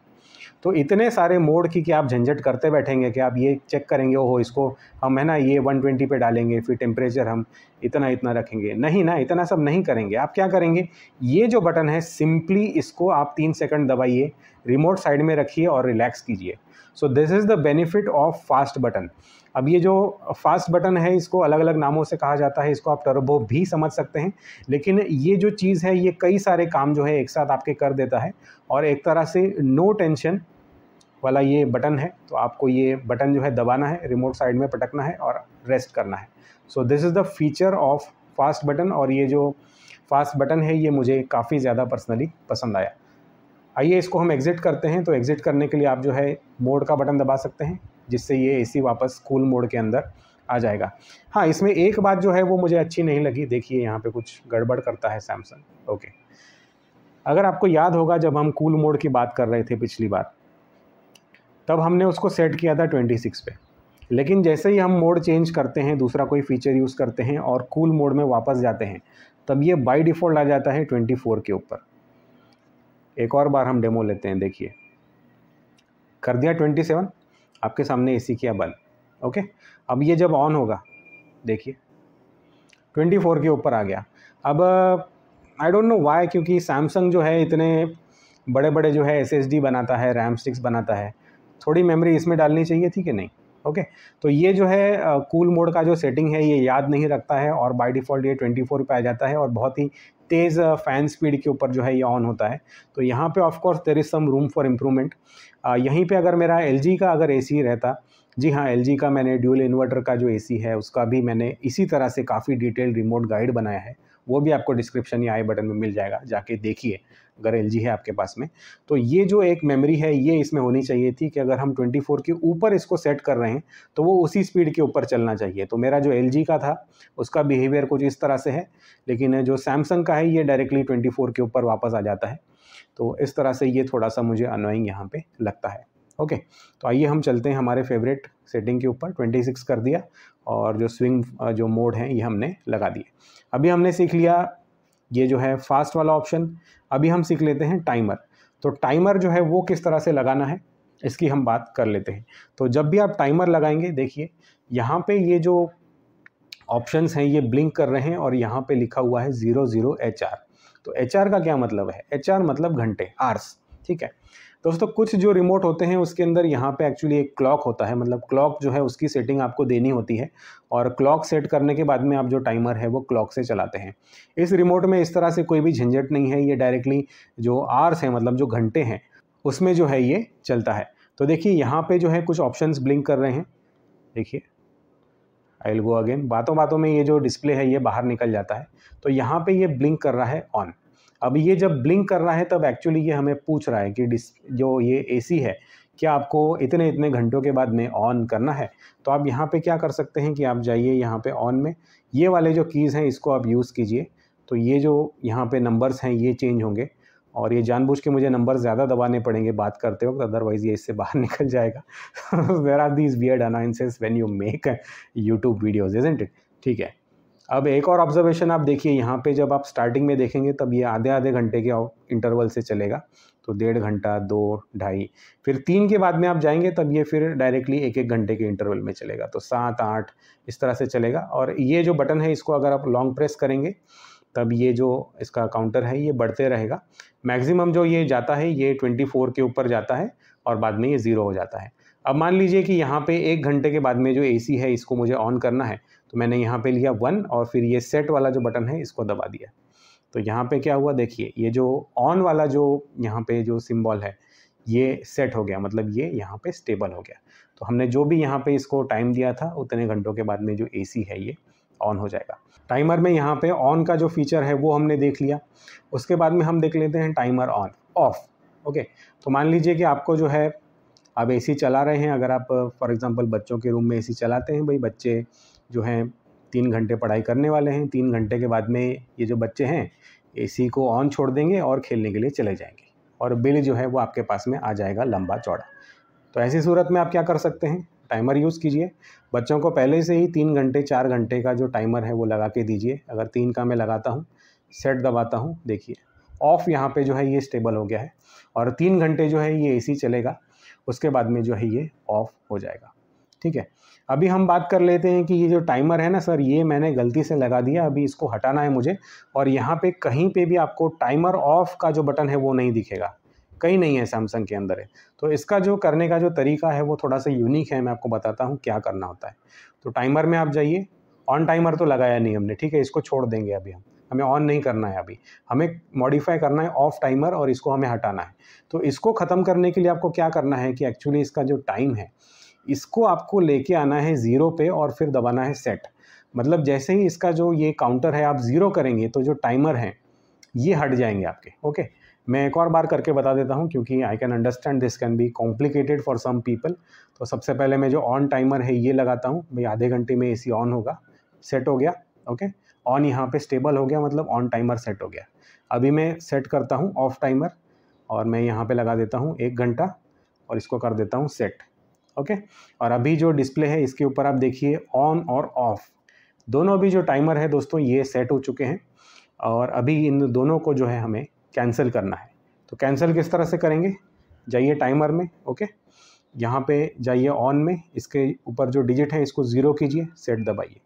[SPEAKER 1] तो इतने सारे मोड की कि आप झंझट करते बैठेंगे कि आप ये चेक करेंगे ओहो इसको हम है ना ये 120 पे डालेंगे फिर टेम्परेचर हम इतना इतना रखेंगे नहीं ना इतना सब नहीं करेंगे आप क्या करेंगे ये जो बटन है सिंपली इसको आप तीन सेकंड दबाइए रिमोट साइड में रखिए और रिलैक्स कीजिए so this is the benefit of fast button अब ये जो फास्ट बटन है इसको अलग अलग नामों से कहा जाता है इसको आप टर्बो भी समझ सकते हैं लेकिन ये जो चीज़ है ये कई सारे काम जो है एक साथ आपके कर देता है और एक तरह से नो टेंशन वाला ये बटन है तो आपको ये बटन जो है दबाना है रिमोट साइड में पटकना है और रेस्ट करना है so this is the feature of fast button और ये जो फास्ट बटन है ये मुझे काफ़ी ज़्यादा पर्सनली पसंद आया आइए इसको हम एग्ज़िट करते हैं तो एग्ज़िट करने के लिए आप जो है मोड का बटन दबा सकते हैं जिससे ये एसी वापस कूल मोड के अंदर आ जाएगा हाँ इसमें एक बात जो है वो मुझे अच्छी नहीं लगी देखिए यहाँ पे कुछ गड़बड़ करता है सैमसंग ओके अगर आपको याद होगा जब हम कूल मोड की बात कर रहे थे पिछली बार तब हमने उसको सेट किया था ट्वेंटी सिक्स पे लेकिन जैसे ही हम मोड चेंज करते हैं दूसरा कोई फीचर यूज़ करते हैं और कूल cool मोड में वापस जाते हैं तब ये बाई डिफ़ॉल्ट आ जाता है ट्वेंटी फोर के ऊपर एक और बार हम डेमो लेते हैं देखिए कर दिया ट्वेंटी सेवन आपके सामने ए सी किया बल्ब ओके अब ये जब ऑन होगा देखिए ट्वेंटी फोर के ऊपर आ गया अब आई डोंट नो वाई क्योंकि सैमसंग जो है इतने बड़े बड़े जो है एस बनाता है रैम स्टिक्स बनाता है थोड़ी मेमोरी इसमें डालनी चाहिए थी कि नहीं ओके okay? तो ये जो है कूल uh, मोड cool का जो सेटिंग है ये याद नहीं रखता है और बाय डिफ़ॉल्ट ये 24 पे आ जाता है और बहुत ही तेज़ फ़ैन स्पीड के ऊपर जो है ये ऑन होता है तो यहाँ पे of course there is some room for improvement यहीं पे अगर मेरा एल का अगर ए रहता जी हाँ एल का मैंने ड्यूल इन्वर्टर का जो ए है उसका भी मैंने इसी तरह से काफ़ी डिटेल रिमोट गाइड बनाया है वो भी आपको डिस्क्रिप्शन या आई बटन में मिल जाएगा जाके देखिए अगर एल है आपके पास में तो ये जो एक मेमोरी है ये इसमें होनी चाहिए थी कि अगर हम 24 के ऊपर इसको सेट कर रहे हैं तो वो उसी स्पीड के ऊपर चलना चाहिए तो मेरा जो एल का था उसका बिहेवियर कुछ इस तरह से है लेकिन जो सैमसंग का है ये डायरेक्टली ट्वेंटी के ऊपर वापस आ जाता है तो इस तरह से ये थोड़ा सा मुझे अनोइंग यहाँ पर लगता है ओके तो आइए हम चलते हैं हमारे फेवरेट सेटिंग के ऊपर ट्वेंटी कर दिया और जो स्विंग जो मोड है ये हमने लगा दिए अभी हमने सीख लिया ये जो है फास्ट वाला ऑप्शन अभी हम सीख लेते हैं टाइमर तो टाइमर जो है वो किस तरह से लगाना है इसकी हम बात कर लेते हैं तो जब भी आप टाइमर लगाएंगे देखिए यहाँ पे ये जो ऑप्शंस हैं ये ब्लिंक कर रहे हैं और यहाँ पे लिखा हुआ है ज़ीरो ज़ीरो एच आर तो एच आर का क्या मतलब है एच आर मतलब घंटे आर्स ठीक है दोस्तों कुछ जो रिमोट होते हैं उसके अंदर यहाँ पे एक्चुअली एक क्लॉक होता है मतलब क्लॉक जो है उसकी सेटिंग आपको देनी होती है और क्लॉक सेट करने के बाद में आप जो टाइमर है वो क्लॉक से चलाते हैं इस रिमोट में इस तरह से कोई भी झंझट नहीं है ये डायरेक्टली जो आर्स हैं मतलब जो घंटे हैं उसमें जो है ये चलता है तो देखिए यहाँ पर जो है कुछ ऑप्शन ब्लिंक कर रहे हैं देखिए आई विल गो अगेन बातों बातों में ये जो डिस्प्ले है ये बाहर निकल जाता है तो यहाँ पे ये ब्लिंक कर रहा है ऑन अब ये जब ब्लिंक कर रहा है तब एक्चुअली ये हमें पूछ रहा है कि डिस जो ये एसी है क्या आपको इतने इतने घंटों के बाद में ऑन करना है तो आप यहाँ पे क्या कर सकते हैं कि आप जाइए यहाँ पे ऑन में ये वाले जो कीज़ हैं इसको आप यूज़ कीजिए तो ये जो यहाँ पे नंबर्स हैं ये चेंज होंगे और ये जानबूझ के मुझे नंबर ज़्यादा दबाने पड़ेंगे बात करते वक्त अदरवाइज़ ये इससे बाहर निकल जाएगा there are these weird announces when you make YouTube videos is it ठीक है अब एक और ऑब्जर्वेशन आप देखिए यहाँ पे जब आप स्टार्टिंग में देखेंगे तब ये आधे आधे घंटे के इंटरवल से चलेगा तो डेढ़ घंटा दो ढाई फिर तीन के बाद में आप जाएंगे तब ये फिर डायरेक्टली एक एक घंटे के इंटरवल में चलेगा तो सात आठ इस तरह से चलेगा और ये जो बटन है इसको अगर आप लॉन्ग प्रेस करेंगे तब ये जो इसका काउंटर है ये बढ़ते रहेगा मैक्सिमम जो ये जाता है ये ट्वेंटी फोर के ऊपर जाता है और बाद में ये ज़ीरो हो जाता है अब मान लीजिए कि यहाँ पे एक घंटे के बाद में जो एसी है इसको मुझे ऑन करना है तो मैंने यहाँ पे लिया वन और फिर ये सेट वाला जो बटन है इसको दबा दिया तो यहाँ पे क्या हुआ देखिए ये जो ऑन वाला जो यहाँ पे जो सिम्बॉल है ये सेट हो गया मतलब ये यहाँ पे स्टेबल हो गया तो हमने जो भी यहाँ पे इसको टाइम दिया था उतने घंटों के बाद में जो ए है ये ऑन हो जाएगा टाइमर में यहाँ पर ऑन का जो फीचर है वो हमने देख लिया उसके बाद में हम देख लेते हैं टाइमर ऑन ऑफ ओके तो मान लीजिए कि आपको जो है आप एसी चला रहे हैं अगर आप फॉर एग्ज़ाम्पल बच्चों के रूम में एसी चलाते हैं भाई बच्चे जो हैं तीन घंटे पढ़ाई करने वाले हैं तीन घंटे के बाद में ये जो बच्चे हैं एसी को ऑन छोड़ देंगे और खेलने के लिए चले जाएंगे और बिल जो है वो आपके पास में आ जाएगा लंबा चौड़ा तो ऐसी सूरत में आप क्या कर सकते हैं टाइमर यूज़ कीजिए बच्चों को पहले से ही तीन घंटे चार घंटे का जो टाइमर है वो लगा के दीजिए अगर तीन का मैं लगाता हूँ सेट दबाता हूँ देखिए ऑफ़ यहाँ पे जो है ये स्टेबल हो गया है और तीन घंटे जो है ये एसी चलेगा उसके बाद में जो है ये ऑफ हो जाएगा ठीक है अभी हम बात कर लेते हैं कि ये जो टाइमर है ना सर ये मैंने गलती से लगा दिया अभी इसको हटाना है मुझे और यहाँ पे कहीं पे भी आपको टाइमर ऑफ का जो बटन है वो नहीं दिखेगा कहीं नहीं है सैमसंग के अंदर है तो इसका जो करने का जो तरीका है वो थोड़ा सा यूनिक है मैं आपको बताता हूँ क्या करना होता है तो टाइमर में आप जाइए ऑन टाइमर तो लगाया नहीं हमने ठीक है इसको छोड़ देंगे अभी हम हमें ऑन नहीं करना है अभी हमें मॉडिफाई करना है ऑफ टाइमर और इसको हमें हटाना है तो इसको ख़त्म करने के लिए आपको क्या करना है कि एक्चुअली इसका जो टाइम है इसको आपको लेके आना है ज़ीरो पे और फिर दबाना है सेट मतलब जैसे ही इसका जो ये काउंटर है आप ज़ीरो करेंगे तो जो टाइमर है ये हट जाएंगे आपके ओके मैं एक और बार करके बता देता हूँ क्योंकि I can understand this can be complicated for some people तो सबसे पहले मैं जो ऑन टाइमर है ये लगाता हूँ भाई आधे घंटे में ए ऑन होगा सेट हो गया ओके okay? ऑन यहाँ पे स्टेबल हो गया मतलब ऑन टाइमर सेट हो गया अभी मैं सेट करता हूँ ऑफ टाइमर और मैं यहाँ पे लगा देता हूँ एक घंटा और इसको कर देता हूँ सेट ओके और अभी जो डिस्प्ले है इसके ऊपर आप देखिए ऑन और ऑफ़ दोनों अभी जो टाइमर है दोस्तों ये सेट हो चुके हैं और अभी इन दोनों को जो है हमें कैंसिल करना है तो कैंसिल किस तरह से करेंगे जाइए टाइमर में ओके यहाँ पे जाइए ऑन में इसके ऊपर जो डिजिट है इसको ज़ीरो कीजिए सेट दबाइए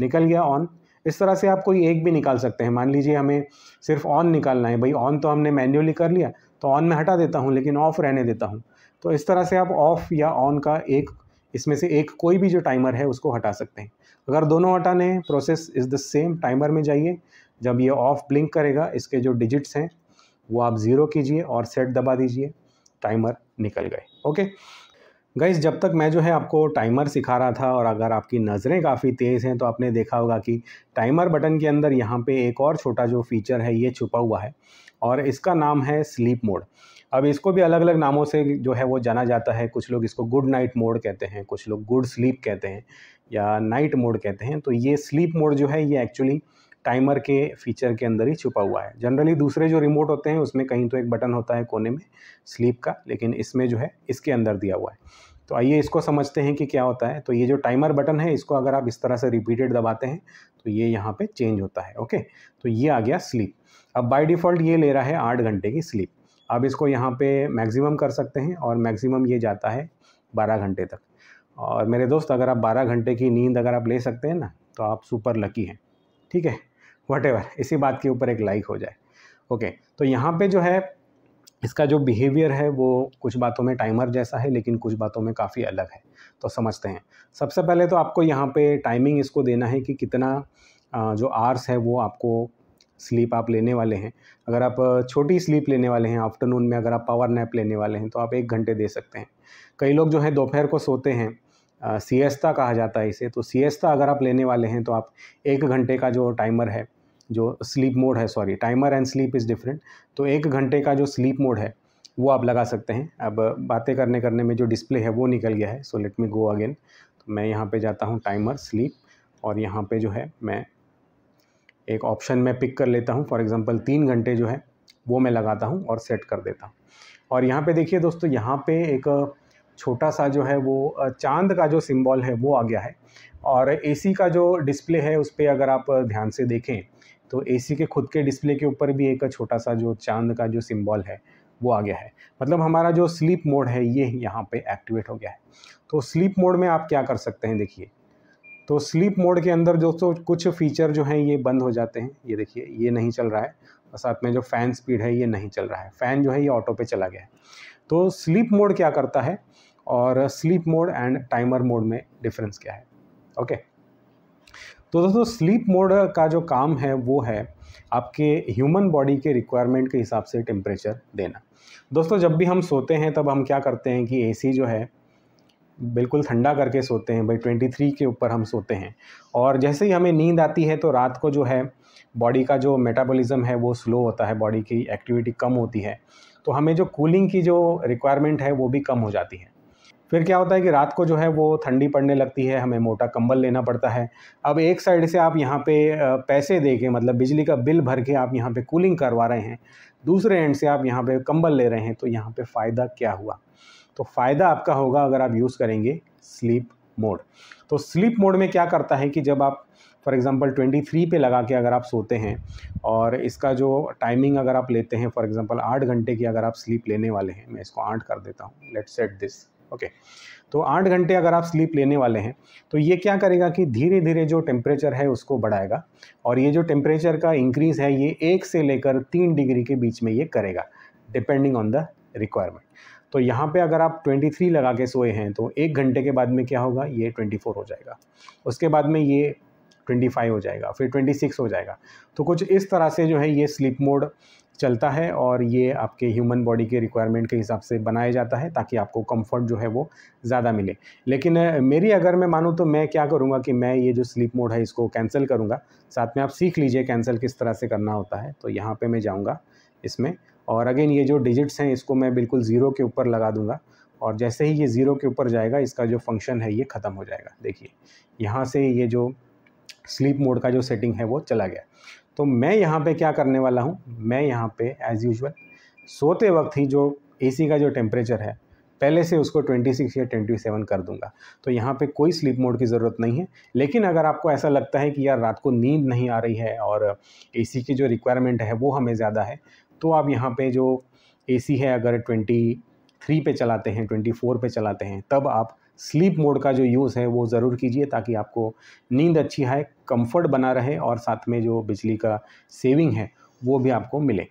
[SPEAKER 1] निकल गया ऑन इस तरह से आप कोई एक भी निकाल सकते हैं मान लीजिए हमें सिर्फ ऑन निकालना है भाई ऑन तो हमने मैन्युअली कर लिया तो ऑन में हटा देता हूँ लेकिन ऑफ़ रहने देता हूँ तो इस तरह से आप ऑफ़ या ऑन का एक इसमें से एक कोई भी जो टाइमर है उसको हटा सकते हैं अगर दोनों हटाने हैं process is the same timer में जाइए जब ये ऑफ ब्लिंक करेगा इसके जो डिजिट्स हैं वो आप ज़ीरो कीजिए और सेट दबा दीजिए टाइमर निकल गए ओके गाइज जब तक मैं जो है आपको टाइमर सिखा रहा था और अगर आपकी नज़रें काफ़ी तेज़ हैं तो आपने देखा होगा कि टाइमर बटन के अंदर यहाँ पे एक और छोटा जो फीचर है ये छुपा हुआ है और इसका नाम है स्लीप मोड अब इसको भी अलग अलग नामों से जो है वो जाना जाता है कुछ लोग इसको गुड नाइट मोड कहते हैं कुछ लोग गुड स्लीप कहते हैं या नाइट मोड कहते हैं तो ये स्लीप मोड जो है ये एक्चुअली टाइमर के फीचर के अंदर ही छुपा हुआ है जनरली दूसरे जो रिमोट होते हैं उसमें कहीं तो एक बटन होता है कोने में स्लीप का लेकिन इसमें जो है इसके अंदर दिया हुआ है तो आइए इसको समझते हैं कि क्या होता है तो ये जो टाइमर बटन है इसको अगर आप इस तरह से रिपीटेड दबाते हैं तो ये यहाँ पे चेंज होता है ओके तो ये आ गया स्लीप अब बाय डिफ़ॉल्ट ये ले रहा है आठ घंटे की स्लीप आप इसको यहाँ पे मैक्सिमम कर सकते हैं और मैक्सिमम ये जाता है बारह घंटे तक और मेरे दोस्त अगर आप बारह घंटे की नींद अगर आप ले सकते हैं ना तो आप सुपर लकी हैं ठीक है वट इसी बात के ऊपर एक लाइक हो जाए ओके तो यहाँ पर जो है इसका जो बिहेवियर है वो कुछ बातों में टाइमर जैसा है लेकिन कुछ बातों में काफ़ी अलग है तो समझते हैं सबसे पहले तो आपको यहाँ पे टाइमिंग इसको देना है कि कितना जो आर्स है वो आपको स्लीप आप लेने वाले हैं अगर आप छोटी स्लीप लेने वाले हैं आफ्टरनून में अगर आप पावर नैप लेने वाले हैं तो आप एक घंटे दे सकते हैं कई लोग जो है दोपहर को सोते हैं सिएस्ता कहा जाता है इसे तो सिएस्ता अगर आप लेने वाले हैं तो आप एक घंटे का जो टाइमर है जो स्लीप मोड है sorry timer and sleep is different तो एक घंटे का जो स्लीप मोड है वो आप लगा सकते हैं अब बातें करने करने में जो डिस्प्ले है वो निकल गया है so let me go again तो मैं यहाँ पे जाता हूँ टाइमर स्लीप और यहाँ पे जो है मैं एक ऑप्शन में पिक कर लेता हूँ फॉर एग्ज़ाम्पल तीन घंटे जो है वो मैं लगाता हूँ और सेट कर देता हूँ और यहाँ पर देखिए दोस्तों यहाँ पर एक छोटा सा जो है वो चांद का जो सिम्बॉल है वो आ गया है और ए का जो डिस्प्ले है उस पर अगर आप ध्यान से देखें तो एसी के खुद के डिस्प्ले के ऊपर भी एक छोटा सा जो चांद का जो सिम्बॉल है वो आ गया है मतलब हमारा जो स्लीप मोड है ये यहाँ पे एक्टिवेट हो गया है तो स्लीप मोड में आप क्या कर सकते हैं देखिए तो स्लीप मोड के अंदर दोस्तों कुछ फीचर जो हैं ये बंद हो जाते हैं ये देखिए ये नहीं चल रहा है और साथ में जो फ़ैन स्पीड है ये नहीं चल रहा है फ़ैन जो है ये ऑटो पे चला गया है तो स्लीप मोड क्या करता है और sleep mode and timer mode में डिफरेंस क्या है ओके okay. तो दोस्तों स्लीप मोड का जो काम है वो है आपके ह्यूमन बॉडी के रिक्वायरमेंट के हिसाब से टेम्परेचर देना दोस्तों जब भी हम सोते हैं तब हम क्या करते हैं कि एसी जो है बिल्कुल ठंडा करके सोते हैं भाई थ्री के ऊपर हम सोते हैं और जैसे ही हमें नींद आती है तो रात को जो है बॉडी का जो मेटाबॉलिज्म है वो स्लो होता है बॉडी की एक्टिविटी कम होती है तो हमें जो कूलिंग की जो रिक्वायरमेंट है वो भी कम हो जाती है फिर क्या होता है कि रात को जो है वो ठंडी पड़ने लगती है हमें मोटा कंबल लेना पड़ता है अब एक साइड से आप यहाँ पे पैसे दे के मतलब बिजली का बिल भर के आप यहाँ पे कूलिंग करवा रहे हैं दूसरे एंड से आप यहाँ पे कंबल ले रहे हैं तो यहाँ पे फ़ायदा क्या हुआ तो फ़ायदा आपका होगा अगर आप यूज़ करेंगे स्लीप मोड तो स्लीप मोड में क्या करता है कि जब आप फॉर एग्ज़ाम्पल थ्री पे लगा के अगर आप सोते हैं और इसका जो टाइमिंग अगर आप लेते हैं फॉर एग्ज़ाम्पल आठ घंटे की अगर आप स्लीप लेने वाले हैं मैं इसको आठ कर देता हूँ लेट सेट दिस ओके तो आठ घंटे अगर आप स्लीप लेने वाले हैं तो ये क्या करेगा कि धीरे धीरे जो टेम्परेचर है उसको बढ़ाएगा और ये जो टेम्परेचर का इंक्रीज़ है ये एक से लेकर तीन डिग्री के बीच में ये करेगा डिपेंडिंग ऑन द रिक्वायरमेंट तो यहाँ पे अगर आप 23 लगा के सोए हैं तो एक घंटे के बाद में क्या होगा ये 24 हो जाएगा उसके बाद में ये 25 हो जाएगा फिर 26 हो जाएगा तो कुछ इस तरह से जो है ये स्लीप मोड चलता है और ये आपके ह्यूमन बॉडी के रिक्वायरमेंट के हिसाब से बनाया जाता है ताकि आपको कंफर्ट जो है वो ज़्यादा मिले लेकिन मेरी अगर मैं मानूँ तो मैं क्या करूँगा कि मैं ये जो स्लीप मोड है इसको कैंसिल करूँगा साथ में आप सीख लीजिए कैंसिल किस तरह से करना होता है तो यहाँ पर मैं जाऊँगा इसमें और अगेन ये जो डिजिट्स हैं इसको मैं बिल्कुल ज़ीरो के ऊपर लगा दूँगा और जैसे ही ये ज़ीरो के ऊपर जाएगा इसका जो फंक्शन है ये ख़त्म हो जाएगा देखिए यहाँ से ये जो स्लीप मोड का जो सेटिंग है वो चला गया तो मैं यहाँ पे क्या करने वाला हूँ मैं यहाँ पे एज़ यूजल सोते वक्त ही जो एसी का जो टेम्परेचर है पहले से उसको 26 या 27 कर दूंगा तो यहाँ पे कोई स्लीप मोड की ज़रूरत नहीं है लेकिन अगर आपको ऐसा लगता है कि यार रात को नींद नहीं आ रही है और ए की जो रिक्वायरमेंट है वो हमें ज़्यादा है तो आप यहाँ पर जो ए है अगर ट्वेंटी थ्री पे चलाते हैं ट्वेंटी फोर पे चलाते हैं तब आप स्लीप मोड का जो यूज़ है वो ज़रूर कीजिए ताकि आपको नींद अच्छी आए कंफर्ट बना रहे और साथ में जो बिजली का सेविंग है वो भी आपको मिले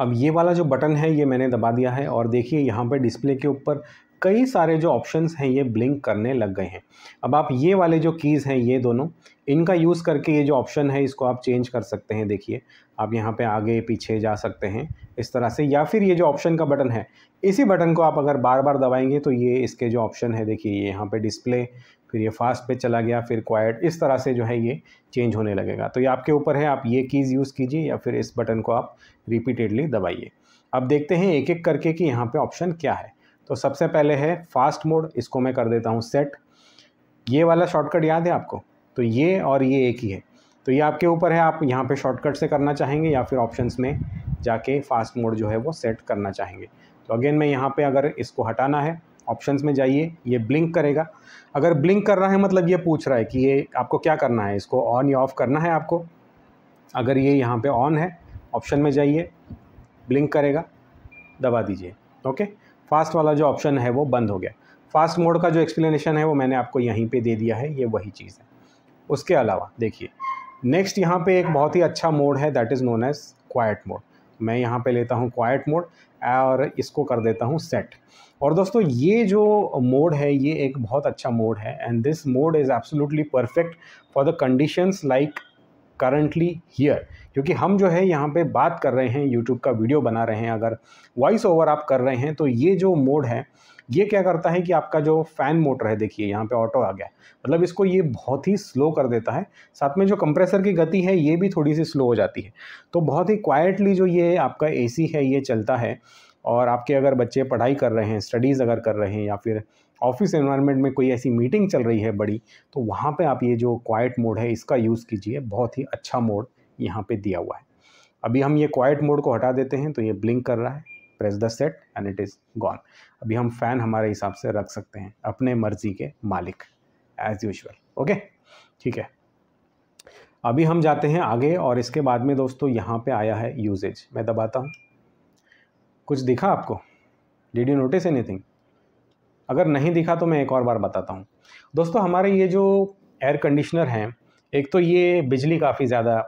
[SPEAKER 1] अब ये वाला जो बटन है ये मैंने दबा दिया है और देखिए यहाँ पर डिस्प्ले के ऊपर कई सारे जो ऑप्शंस हैं ये ब्लिंक करने लग गए हैं अब आप ये वाले जो कीज़ हैं ये दोनों इनका यूज़ करके ये जो ऑप्शन है इसको आप चेंज कर सकते हैं देखिए आप यहाँ पे आगे पीछे जा सकते हैं इस तरह से या फिर ये जो ऑप्शन का बटन है इसी बटन को आप अगर बार बार दबाएंगे तो ये इसके जो ऑप्शन है देखिए ये यहाँ पे डिस्प्ले फिर ये फास्ट पे चला गया फिर क्वाइट इस तरह से जो है ये चेंज होने लगेगा तो ये आपके ऊपर है आप ये कीज़ यूज़ कीजिए या फिर इस बटन को आप रिपीटेडली दबाइए अब देखते हैं एक एक करके कि यहाँ पर ऑप्शन क्या है तो सबसे पहले है फास्ट मोड इसको मैं कर देता हूँ सेट ये वाला शॉर्टकट याद है आपको तो ये और ये एक ही है तो ये आपके ऊपर है आप यहाँ पे शॉर्टकट से करना चाहेंगे या फिर ऑप्शंस में जाके फास्ट मोड जो है वो सेट करना चाहेंगे तो अगेन मैं यहाँ पे अगर इसको हटाना है ऑप्शंस में जाइए ये ब्लिंक करेगा अगर ब्लिंक कर रहा है मतलब ये पूछ रहा है कि ये आपको क्या करना है इसको ऑन या ऑफ़ करना है आपको अगर ये यहाँ पे ऑन है ऑप्शन में जाइए ब्लिंक करेगा दबा दीजिए ओके फास्ट वाला जो ऑप्शन है वो बंद हो गया फास्ट मोड का जो एक्सप्लेनेशन है वो मैंने आपको यहीं पे दे दिया है ये वही चीज़ है उसके अलावा देखिए नेक्स्ट यहाँ पे एक बहुत ही अच्छा मोड है that is known as quiet mode मैं यहाँ पे लेता हूँ क्वाइट मोड और इसको कर देता हूँ सेट और दोस्तों ये जो मोड है ये एक बहुत अच्छा मोड है and this mode is absolutely perfect for the conditions like currently here क्योंकि हम जो है यहाँ पे बात कर रहे हैं यूट्यूब का वीडियो बना रहे हैं अगर वॉइस ओवर आप कर रहे हैं तो ये जो मोड है ये क्या करता है कि आपका जो फ़ैन मोटर है देखिए यहाँ पे ऑटो आ गया मतलब इसको ये बहुत ही स्लो कर देता है साथ में जो कंप्रेसर की गति है ये भी थोड़ी सी स्लो हो जाती है तो बहुत ही क्वाइटली जो ये आपका ए है ये चलता है और आपके अगर बच्चे पढ़ाई कर रहे हैं स्टडीज़ अगर कर रहे हैं या फिर ऑफिस एनवायरनमेंट में कोई ऐसी मीटिंग चल रही है बड़ी तो वहाँ पे आप ये जो क्वाइट मोड है इसका यूज़ कीजिए बहुत ही अच्छा मोड यहाँ पे दिया हुआ है अभी हम ये क्वाइट मोड को हटा देते हैं तो ये ब्लिंक कर रहा है press the set and it is gone अभी हम फ़ैन हमारे हिसाब से रख सकते हैं अपने मर्जी के मालिक एज यूजल ओके ठीक है अभी हम जाते हैं आगे और इसके बाद में दोस्तों यहाँ पे आया है यूजेज मैं दबाता हूँ कुछ दिखा आपको डिड यू नोटिस एनी अगर नहीं दिखा तो मैं एक और बार बताता हूँ दोस्तों हमारे ये जो एयर कंडीशनर हैं एक तो ये बिजली काफ़ी ज़्यादा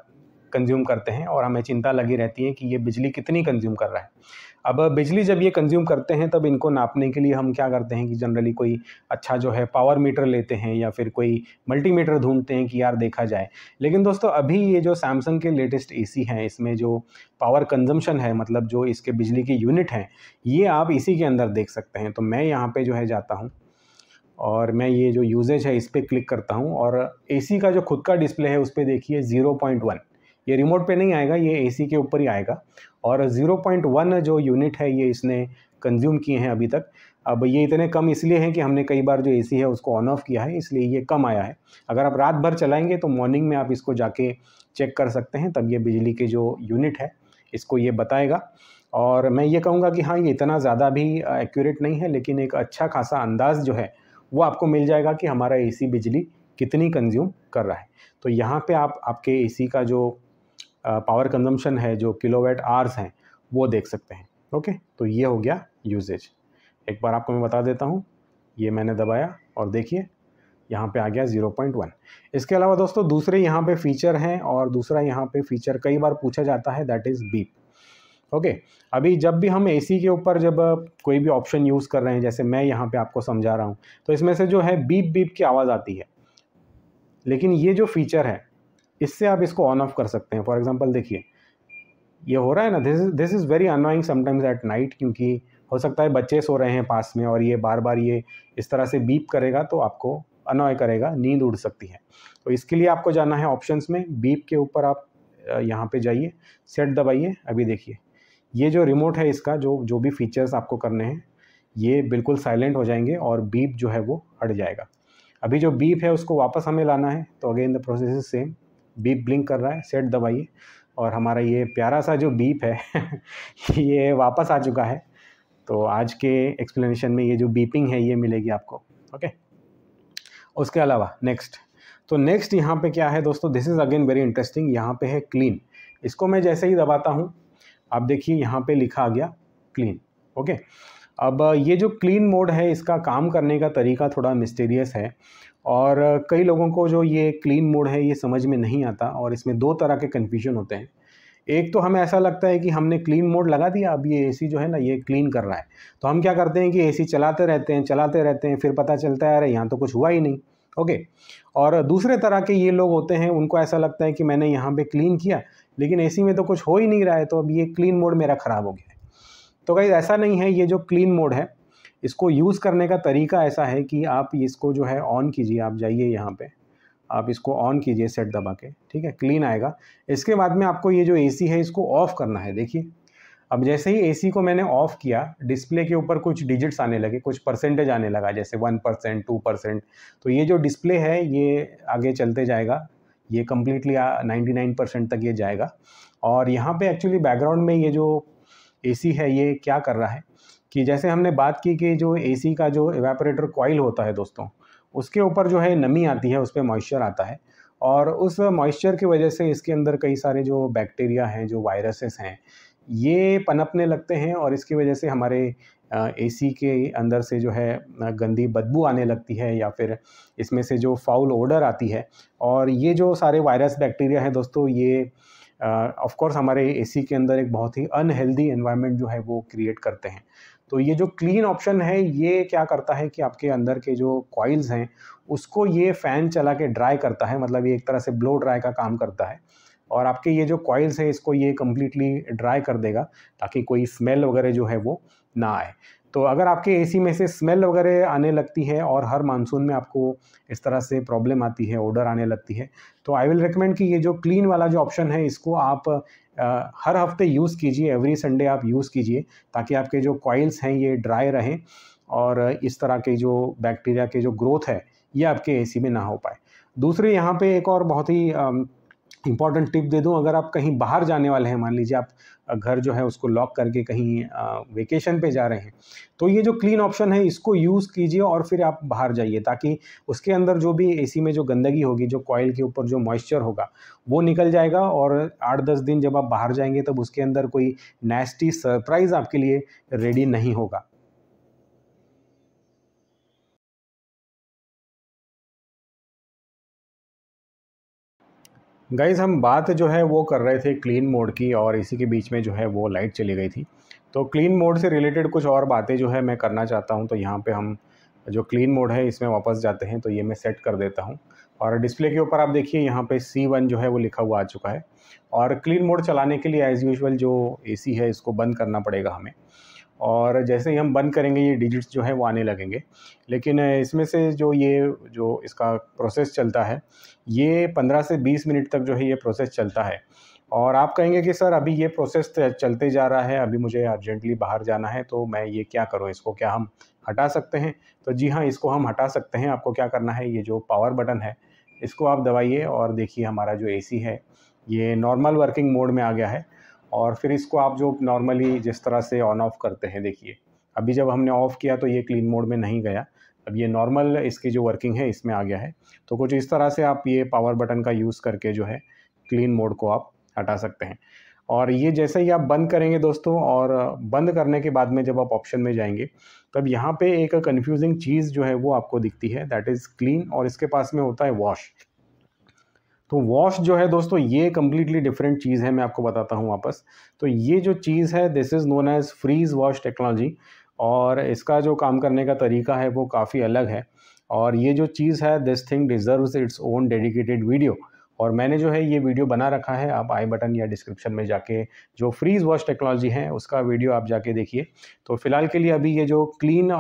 [SPEAKER 1] कंज्यूम करते हैं और हमें चिंता लगी रहती है कि ये बिजली कितनी कंज्यूम कर रहा है अब बिजली जब ये कंज्यूम करते हैं तब इनको नापने के लिए हम क्या करते हैं कि जनरली कोई अच्छा जो है पावर मीटर लेते हैं या फिर कोई मल्टीमीटर ढूंढते हैं कि यार देखा जाए लेकिन दोस्तों अभी ये जो सैमसंग के लेटेस्ट सी हैं इसमें जो पावर कंजम्पशन है मतलब जो इसके बिजली की यूनिट हैं ये आप इसी के अंदर देख सकते हैं तो मैं यहाँ पर जो है जाता हूँ और मैं ये जो यूजेज है इस पर क्लिक करता हूँ और सी का जो खुद का डिस्प्ले है उस पर देखिए ज़ीरो पॉइंट वन ये रिमोट पे नहीं आएगा ये एसी के ऊपर ही आएगा और 0.1 जो यूनिट है ये इसने कंज्यूम किए हैं अभी तक अब ये इतने कम इसलिए हैं कि हमने कई बार जो एसी है उसको ऑन ऑफ़ किया है इसलिए ये कम आया है अगर आप रात भर चलाएंगे तो मॉर्निंग में आप इसको जाके चेक कर सकते हैं तब ये बिजली के जो यूनिट है इसको ये बताएगा और मैं ये कहूँगा कि हाँ ये इतना ज़्यादा भी एक्यूरेट नहीं है लेकिन एक अच्छा खासा अंदाज़ जो है वो आपको मिल जाएगा कि हमारा एसी बिजली कितनी कंज्यूम कर रहा है तो यहाँ पे आप आपके एसी का जो पावर कंजम्पशन है जो किलोवाट आवर्स हैं वो देख सकते हैं ओके तो ये हो गया यूजेज एक बार आपको मैं बता देता हूँ ये मैंने दबाया और देखिए यहाँ पे आ गया 0.1 इसके अलावा दोस्तों दूसरे यहाँ पे फीचर हैं और दूसरा यहाँ पे फीचर कई बार पूछा जाता है दैट इज़ बीप ओके अभी जब भी हम एसी के ऊपर जब कोई भी ऑप्शन यूज़ कर रहे हैं जैसे मैं यहाँ पे आपको समझा रहा हूँ तो इसमें से जो है बीप बीप की आवाज़ आती है लेकिन ये जो फीचर है इससे आप इसको ऑन ऑफ कर सकते हैं फॉर एग्जांपल देखिए ये हो रहा है ना this is this is very annoying sometimes at night क्योंकि हो सकता है बच्चे सो रहे हैं पास में और ये बार बार ये इस तरह से बीप करेगा तो आपको अनॉय करेगा नींद उड़ सकती है तो इसके लिए आपको जाना है ऑप्शंस में बीप के ऊपर आप यहाँ पे जाइए सेट दबाइए अभी देखिए ये जो रिमोट है इसका जो जो भी फीचर्स आपको करने हैं ये बिल्कुल साइलेंट हो जाएंगे और बीप जो है वो हट जाएगा अभी जो बीप है उसको वापस हमें लाना है तो again the process is same beep blink कर रहा है सेट दबाइए और हमारा ये प्यारा सा जो बीप है ये वापस आ चुका है तो आज के एक्सप्लेनेशन में ये जो बीपिंग है ये मिलेगी आपको ओके उसके अलावा नेक्स्ट तो नेक्स्ट यहाँ पे क्या है दोस्तों this is again very interesting यहाँ पे है क्लीन इसको मैं जैसे ही दबाता हूँ आप देखिए यहाँ पे लिखा आ गया क्लीन ओके अब ये जो क्लीन मोड है इसका काम करने का तरीका थोड़ा मिस्टीरियस है और कई लोगों को जो ये क्लीन मोड है ये समझ में नहीं आता और इसमें दो तरह के कन्फ्यूजन होते हैं एक तो हमें ऐसा लगता है कि हमने क्लीन मोड लगा दिया अब ये एसी जो है ना ये क्लीन कर रहा है तो हम क्या करते हैं कि एसी चलाते रहते हैं चलाते रहते हैं फिर पता चलता है अरे यहाँ तो कुछ हुआ ही नहीं ओके और दूसरे तरह के ये लोग होते हैं उनको ऐसा लगता है कि मैंने यहाँ पे क्लीन किया लेकिन ए में तो कुछ हो ही नहीं रहा है तो अब ये क्लीन मोड मेरा ख़राब हो गया है तो कहीं ऐसा नहीं है ये जो क्लीन मोड है इसको यूज़ करने का तरीका ऐसा है कि आप इसको जो है ऑन कीजिए आप जाइए यहाँ पे आप इसको ऑन कीजिए सेट दबा के ठीक है क्लीन आएगा इसके बाद में आपको ये जो एसी है इसको ऑफ़ करना है देखिए अब जैसे ही एसी को मैंने ऑफ़ किया डिस्प्ले के ऊपर कुछ डिजिट्स आने लगे कुछ परसेंटेज आने लगा जैसे वन परसेंट टू परसेंट तो ये जो डिस्प्ले है ये आगे चलते जाएगा ये कम्प्लीटली नाइन्टी नाइन परसेंट तक ये जाएगा और यहाँ पर एक्चुअली बैकग्राउंड में ये जो ए है ये क्या कर रहा है कि जैसे हमने बात की कि जो एसी का जो एवेपरेटर कॉइल होता है दोस्तों उसके ऊपर जो है नमी आती है उस पर मॉइस्चर आता है और उस मॉइस्चर की वजह से इसके अंदर कई सारे जो बैक्टीरिया हैं जो वायरसेस हैं ये पनपने लगते हैं और इसकी वजह से हमारे एसी के अंदर से जो है गंदी बदबू आने लगती है या फिर इसमें से जो फाउल ओडर आती है और ये जो सारे वायरस बैक्टीरिया हैं दोस्तों ये ऑफ़ कोर्स हमारे एसी के अंदर एक बहुत ही अनहेल्दी इन्वायरमेंट जो है वो क्रिएट करते हैं तो ये जो क्लीन ऑप्शन है ये क्या करता है कि आपके अंदर के जो कॉइल्स हैं उसको ये फ़ैन चला के ड्राई करता है मतलब ये एक तरह से ब्लो ड्राई का काम करता है और आपके ये जो कॉइल्स है इसको ये कम्प्लीटली ड्राई कर देगा ताकि कोई स्मेल वगैरह जो है वो ना आए तो अगर आपके एसी में से स्मेल वगैरह आने लगती है और हर मानसून में आपको इस तरह से प्रॉब्लम आती है ऑर्डर आने लगती है तो आई विल रिकमेंड कि ये जो क्लीन वाला जो ऑप्शन है इसको आप आ, हर हफ्ते यूज़ कीजिए एवरी संडे आप यूज़ कीजिए ताकि आपके जो कॉइल्स हैं ये ड्राई रहें और इस तरह के जो बैक्टीरिया के जो ग्रोथ है ये आपके एसी में ना हो पाए दूसरे यहाँ पे एक और बहुत ही इम्पॉर्टेंट टिप दे दूँ अगर आप कहीं बाहर जाने वाले हैं मान लीजिए आप घर जो है उसको लॉक करके कहीं वेकेशन पे जा रहे हैं तो ये जो क्लीन ऑप्शन है इसको यूज़ कीजिए और फिर आप बाहर जाइए ताकि उसके अंदर जो भी एसी में जो गंदगी होगी जो कॉयल के ऊपर जो मॉइस्चर होगा वो निकल जाएगा और आठ दस दिन जब आप बाहर जाएंगे तब उसके अंदर कोई नेस्टी सरप्राइज़ आपके लिए रेडी नहीं होगा गाइज़ हम बात जो है वो कर रहे थे क्लीन मोड की और इसी के बीच में जो है वो लाइट चली गई थी तो क्लीन मोड से रिलेटेड कुछ और बातें जो है मैं करना चाहता हूँ तो यहाँ पे हम जो क्लीन मोड है इसमें वापस जाते हैं तो ये मैं सेट कर देता हूँ और डिस्प्ले के ऊपर आप देखिए यहाँ पे C1 जो है वो लिखा हुआ आ चुका है और क्लीन मोड चलाने के लिए एज़ यूजल जो ए है इसको बंद करना पड़ेगा हमें और जैसे ही हम बंद करेंगे ये डिजिट्स जो हैं वो आने लगेंगे लेकिन इसमें से जो ये जो इसका प्रोसेस चलता है ये 15 से 20 मिनट तक जो है ये प्रोसेस चलता है और आप कहेंगे कि सर अभी ये प्रोसेस चलते जा रहा है अभी मुझे अर्जेंटली बाहर जाना है तो मैं ये क्या करूँ इसको क्या हम हटा सकते हैं तो जी हाँ इसको हम हटा सकते हैं आपको क्या करना है ये जो पावर बटन है इसको आप दबाइए और देखिए हमारा जो एसी है ये नॉर्मल वर्किंग मोड में आ गया है और फिर इसको आप जो नॉर्मली जिस तरह से ऑन ऑफ करते हैं देखिए अभी जब हमने ऑफ़ किया तो ये क्लीन मोड में नहीं गया अब ये नॉर्मल इसकी जो वर्किंग है इसमें आ गया है तो कुछ इस तरह से आप ये पावर बटन का यूज़ करके जो है क्लीन मोड को आप हटा सकते हैं और ये जैसे ही आप बंद करेंगे दोस्तों और बंद करने के बाद में जब आप ऑप्शन में जाएंगे तब यहाँ पे एक कंफ्यूजिंग चीज़ जो है वो आपको दिखती है दैट इज़ क्लीन और इसके पास में होता है वॉश तो वॉश जो है दोस्तों ये कम्प्लीटली डिफरेंट चीज़ है मैं आपको बताता हूँ वापस तो ये जो चीज़ है this is known as freeze wash technology और इसका जो काम करने का तरीका है वो काफ़ी अलग है और ये जो चीज़ है this thing deserve its own dedicated video और मैंने जो है ये वीडियो बना रखा है आप आई बटन या डिस्क्रिप्शन में जाके जो फ्रीज वॉश टेक्नोलॉजी है उसका वीडियो आप जाके देखिए तो फिलहाल के लिए अभी ये जो क्लीन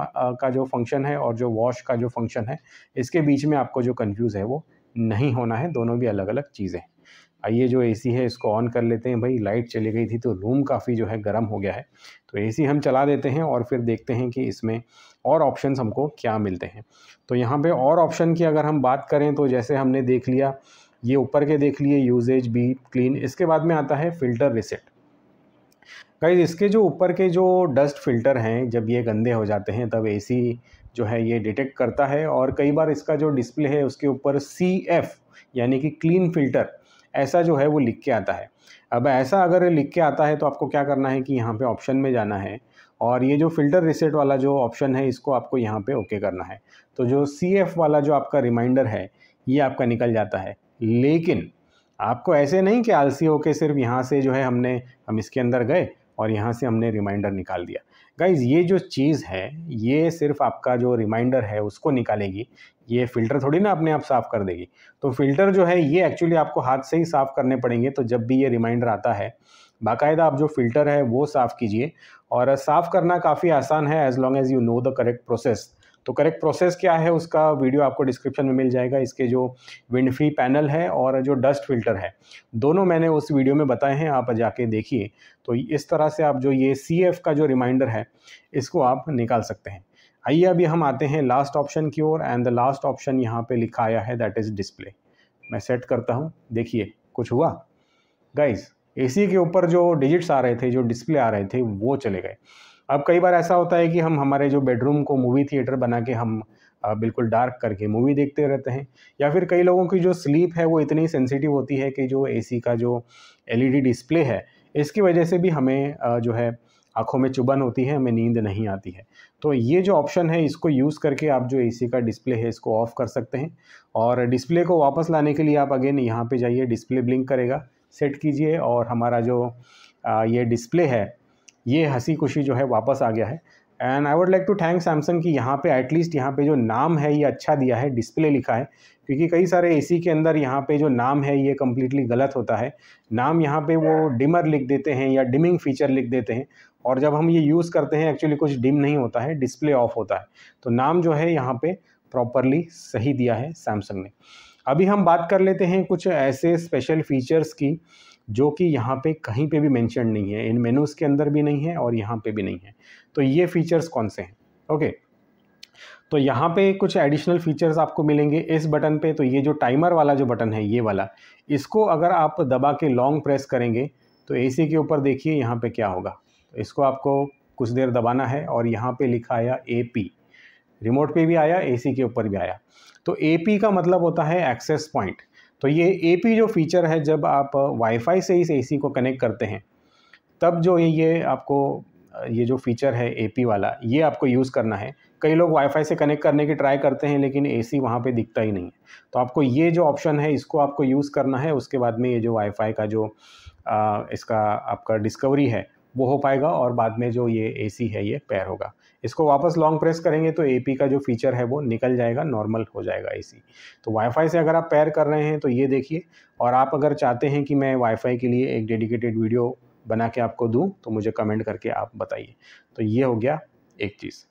[SPEAKER 1] का जो फंक्शन है और जो वॉश का जो फंक्शन है इसके बीच में आपको जो कन्फ्यूज़ है वो नहीं होना है दोनों भी अलग अलग चीज़ें आइए जो एसी है इसको ऑन कर लेते हैं भाई लाइट चली गई थी तो रूम काफ़ी जो है गर्म हो गया है तो एसी हम चला देते हैं और फिर देखते हैं कि इसमें और ऑप्शंस हमको क्या मिलते हैं तो यहाँ पे और ऑप्शन की अगर हम बात करें तो जैसे हमने देख लिया ये ऊपर के देख लिए यूजेज बी क्लीन इसके बाद में आता है फ़िल्टर रिसेट गाइज इसके जो ऊपर के जो डस्ट फिल्टर हैं जब ये गंदे हो जाते हैं तब एसी जो है ये डिटेक्ट करता है और कई बार इसका जो डिस्प्ले है उसके ऊपर सी एफ यानी कि क्लीन फिल्टर ऐसा जो है वो लिख के आता है अब ऐसा अगर लिख के आता है तो आपको क्या करना है कि यहाँ पे ऑप्शन में जाना है और ये जो फ़िल्टर रिसेट वाला जो ऑप्शन है इसको आपको यहाँ पे ओके करना है तो जो सी एफ वाला जो आपका रिमाइंडर है ये आपका निकल जाता है लेकिन आपको ऐसे नहीं कि आलसी होके सिर्फ यहाँ से जो है हमने हम इसके अंदर गए और यहाँ से हमने रिमाइंडर निकाल दिया गाइज ये जो चीज़ है ये सिर्फ आपका जो रिमाइंडर है उसको निकालेगी ये फ़िल्टर थोड़ी ना अपने आप साफ़ कर देगी तो फ़िल्टर जो है ये एक्चुअली आपको हाथ से ही साफ़ करने पड़ेंगे तो जब भी ये रिमाइंडर आता है बाकायदा आप जो फ़िल्टर है वो साफ़ कीजिए और साफ़ करना काफ़ी आसान है as long as you know the correct process तो करेक्ट प्रोसेस क्या है उसका वीडियो आपको डिस्क्रिप्शन में मिल जाएगा इसके जो विंड फ्री पैनल है और जो डस्ट फिल्टर है दोनों मैंने उस वीडियो में बताए हैं आप जाके देखिए तो इस तरह से आप जो ये सी का जो रिमाइंडर है इसको आप निकाल सकते हैं आइए अभी हम आते हैं लास्ट ऑप्शन की ओर एंड द लास्ट ऑप्शन यहाँ पे लिखा आया है दैट इज़ डिस्प्ले मैं सेट करता हूँ देखिए कुछ हुआ गाइज एसी के ऊपर जो डिजिट्स आ रहे थे जो डिस्प्ले आ रहे थे वो चले गए अब कई बार ऐसा होता है कि हम हमारे जो बेडरूम को मूवी थिएटर बना के हम बिल्कुल डार्क करके मूवी देखते रहते हैं या फिर कई लोगों की जो स्लीप है वो इतनी सेंसिटिव होती है कि जो एसी का जो एलईडी डिस्प्ले है इसकी वजह से भी हमें जो है आँखों में चुभन होती है हमें नींद नहीं आती है तो ये जो ऑप्शन है इसको यूज़ करके आप जो एसी का डिस्प्ले है इसको ऑफ़ कर सकते हैं और डिस्प्ले को वापस लाने के लिए आप अगेन यहाँ पे जाइए डिस्प्ले ब्लिंक करेगा सेट कीजिए और हमारा जो ये डिस्प्ले है ये हंसी खुशी जो है वापस आ गया है and I would like to thank Samsung कि यहाँ पे एटलीस्ट यहाँ पे जो नाम है ये अच्छा दिया है डिस्प्ले लिखा है क्योंकि कई सारे ए के अंदर यहाँ पे जो नाम है ये कम्प्लीटली गलत होता है नाम यहाँ पे वो डिमर लिख देते हैं या डिमिंग फीचर लिख देते हैं और जब हम ये यूज़ करते हैं एक्चुअली कुछ डिम नहीं होता है डिस्प्ले ऑफ होता है तो नाम जो है यहाँ पर प्रॉपरली सही दिया है सैमसंग ने अभी हम बात कर लेते हैं कुछ ऐसे स्पेशल फीचर्स की जो कि यहाँ पे कहीं पे भी मैंशन नहीं है इन मेनूज़ के अंदर भी नहीं है और यहाँ पे भी नहीं है तो ये फीचर्स कौन से हैं ओके तो यहाँ पे कुछ एडिशनल फीचर्स आपको मिलेंगे इस बटन पे तो ये जो टाइमर वाला जो बटन है ये वाला इसको अगर आप दबा के लॉन्ग प्रेस करेंगे तो ए के ऊपर देखिए यहाँ पर क्या होगा तो इसको आपको कुछ देर दबाना है और यहाँ पर लिखा आया ए पी रिमोट पर भी आया ए के ऊपर भी आया तो ए पी का मतलब होता है एक्सेस पॉइंट तो ये पी जो फीचर है जब आप वाईफाई से इस सी को कनेक्ट करते हैं तब जो ये ये आपको ये जो फीचर है पी वाला ये आपको यूज़ करना है कई लोग वाईफाई से कनेक्ट करने की ट्राई करते हैं लेकिन ए सी वहाँ पर दिखता ही नहीं है तो आपको ये जो ऑप्शन है इसको आपको यूज़ करना है उसके बाद में ये जो वाईफाई का जो आ, इसका आपका डिस्कवरी है वो हो पाएगा और बाद में जो ये सी है ये पैर होगा इसको वापस लॉन्ग प्रेस करेंगे तो ए का जो फीचर है वो निकल जाएगा नॉर्मल हो जाएगा ए तो वाईफाई से अगर आप पैर कर रहे हैं तो ये देखिए और आप अगर चाहते हैं कि मैं वाईफाई के लिए एक डेडिकेटेड वीडियो बना के आपको दूँ तो मुझे कमेंट करके आप बताइए तो ये हो गया एक चीज़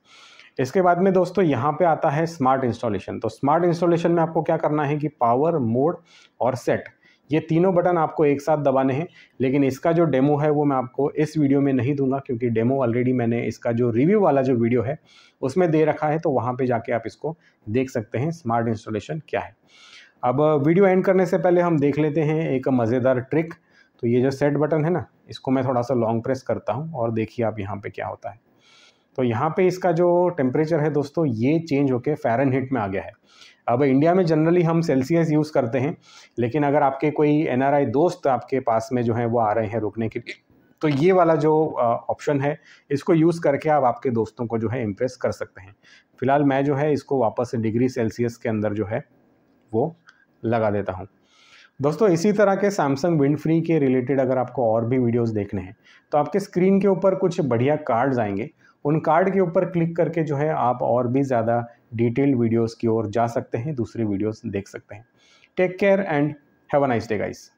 [SPEAKER 1] इसके बाद में दोस्तों यहाँ पे आता है स्मार्ट इंस्टॉलेशन तो स्मार्ट इंस्टॉलेशन में आपको क्या करना है कि पावर मोड और सेट ये तीनों बटन आपको एक साथ दबाने हैं लेकिन इसका जो डेमो है वो मैं आपको इस वीडियो में नहीं दूंगा क्योंकि डेमो ऑलरेडी मैंने इसका जो रिव्यू वाला जो वीडियो है उसमें दे रखा है तो वहाँ पर जाके आप इसको देख सकते हैं स्मार्ट इंस्टॉलेशन क्या है अब वीडियो एंड करने से पहले हम देख लेते हैं एक मज़ेदार ट्रिक तो ये जो सेट बटन है ना इसको मैं थोड़ा सा लॉन्ग प्रेस करता हूँ और देखिए आप यहाँ पे क्या होता है तो यहाँ पे इसका जो टेम्परेचर है दोस्तों ये चेंज होके फेरन में आ गया है अब इंडिया में जनरली हम सेल्सियस यूज़ करते हैं लेकिन अगर आपके कोई एन दोस्त आपके पास में जो है वो आ रहे हैं रुकने के लिए तो ये वाला जो ऑप्शन है इसको यूज़ करके आप आपके दोस्तों को जो है इम्प्रेस कर सकते हैं फ़िलहाल मैं जो है इसको वापस डिग्री सेल्सियस के अंदर जो है वो लगा देता हूँ दोस्तों इसी तरह के सैमसंग विंड फ्री के रिलेटेड अगर आपको और भी वीडियोस देखने हैं तो आपके स्क्रीन के ऊपर कुछ बढ़िया कार्ड्स आएंगे उन कार्ड के ऊपर क्लिक करके जो है आप और भी ज़्यादा डिटेल्ड वीडियोज़ की ओर जा सकते हैं दूसरी वीडियोज़ देख सकते हैं take care and have a nice day guys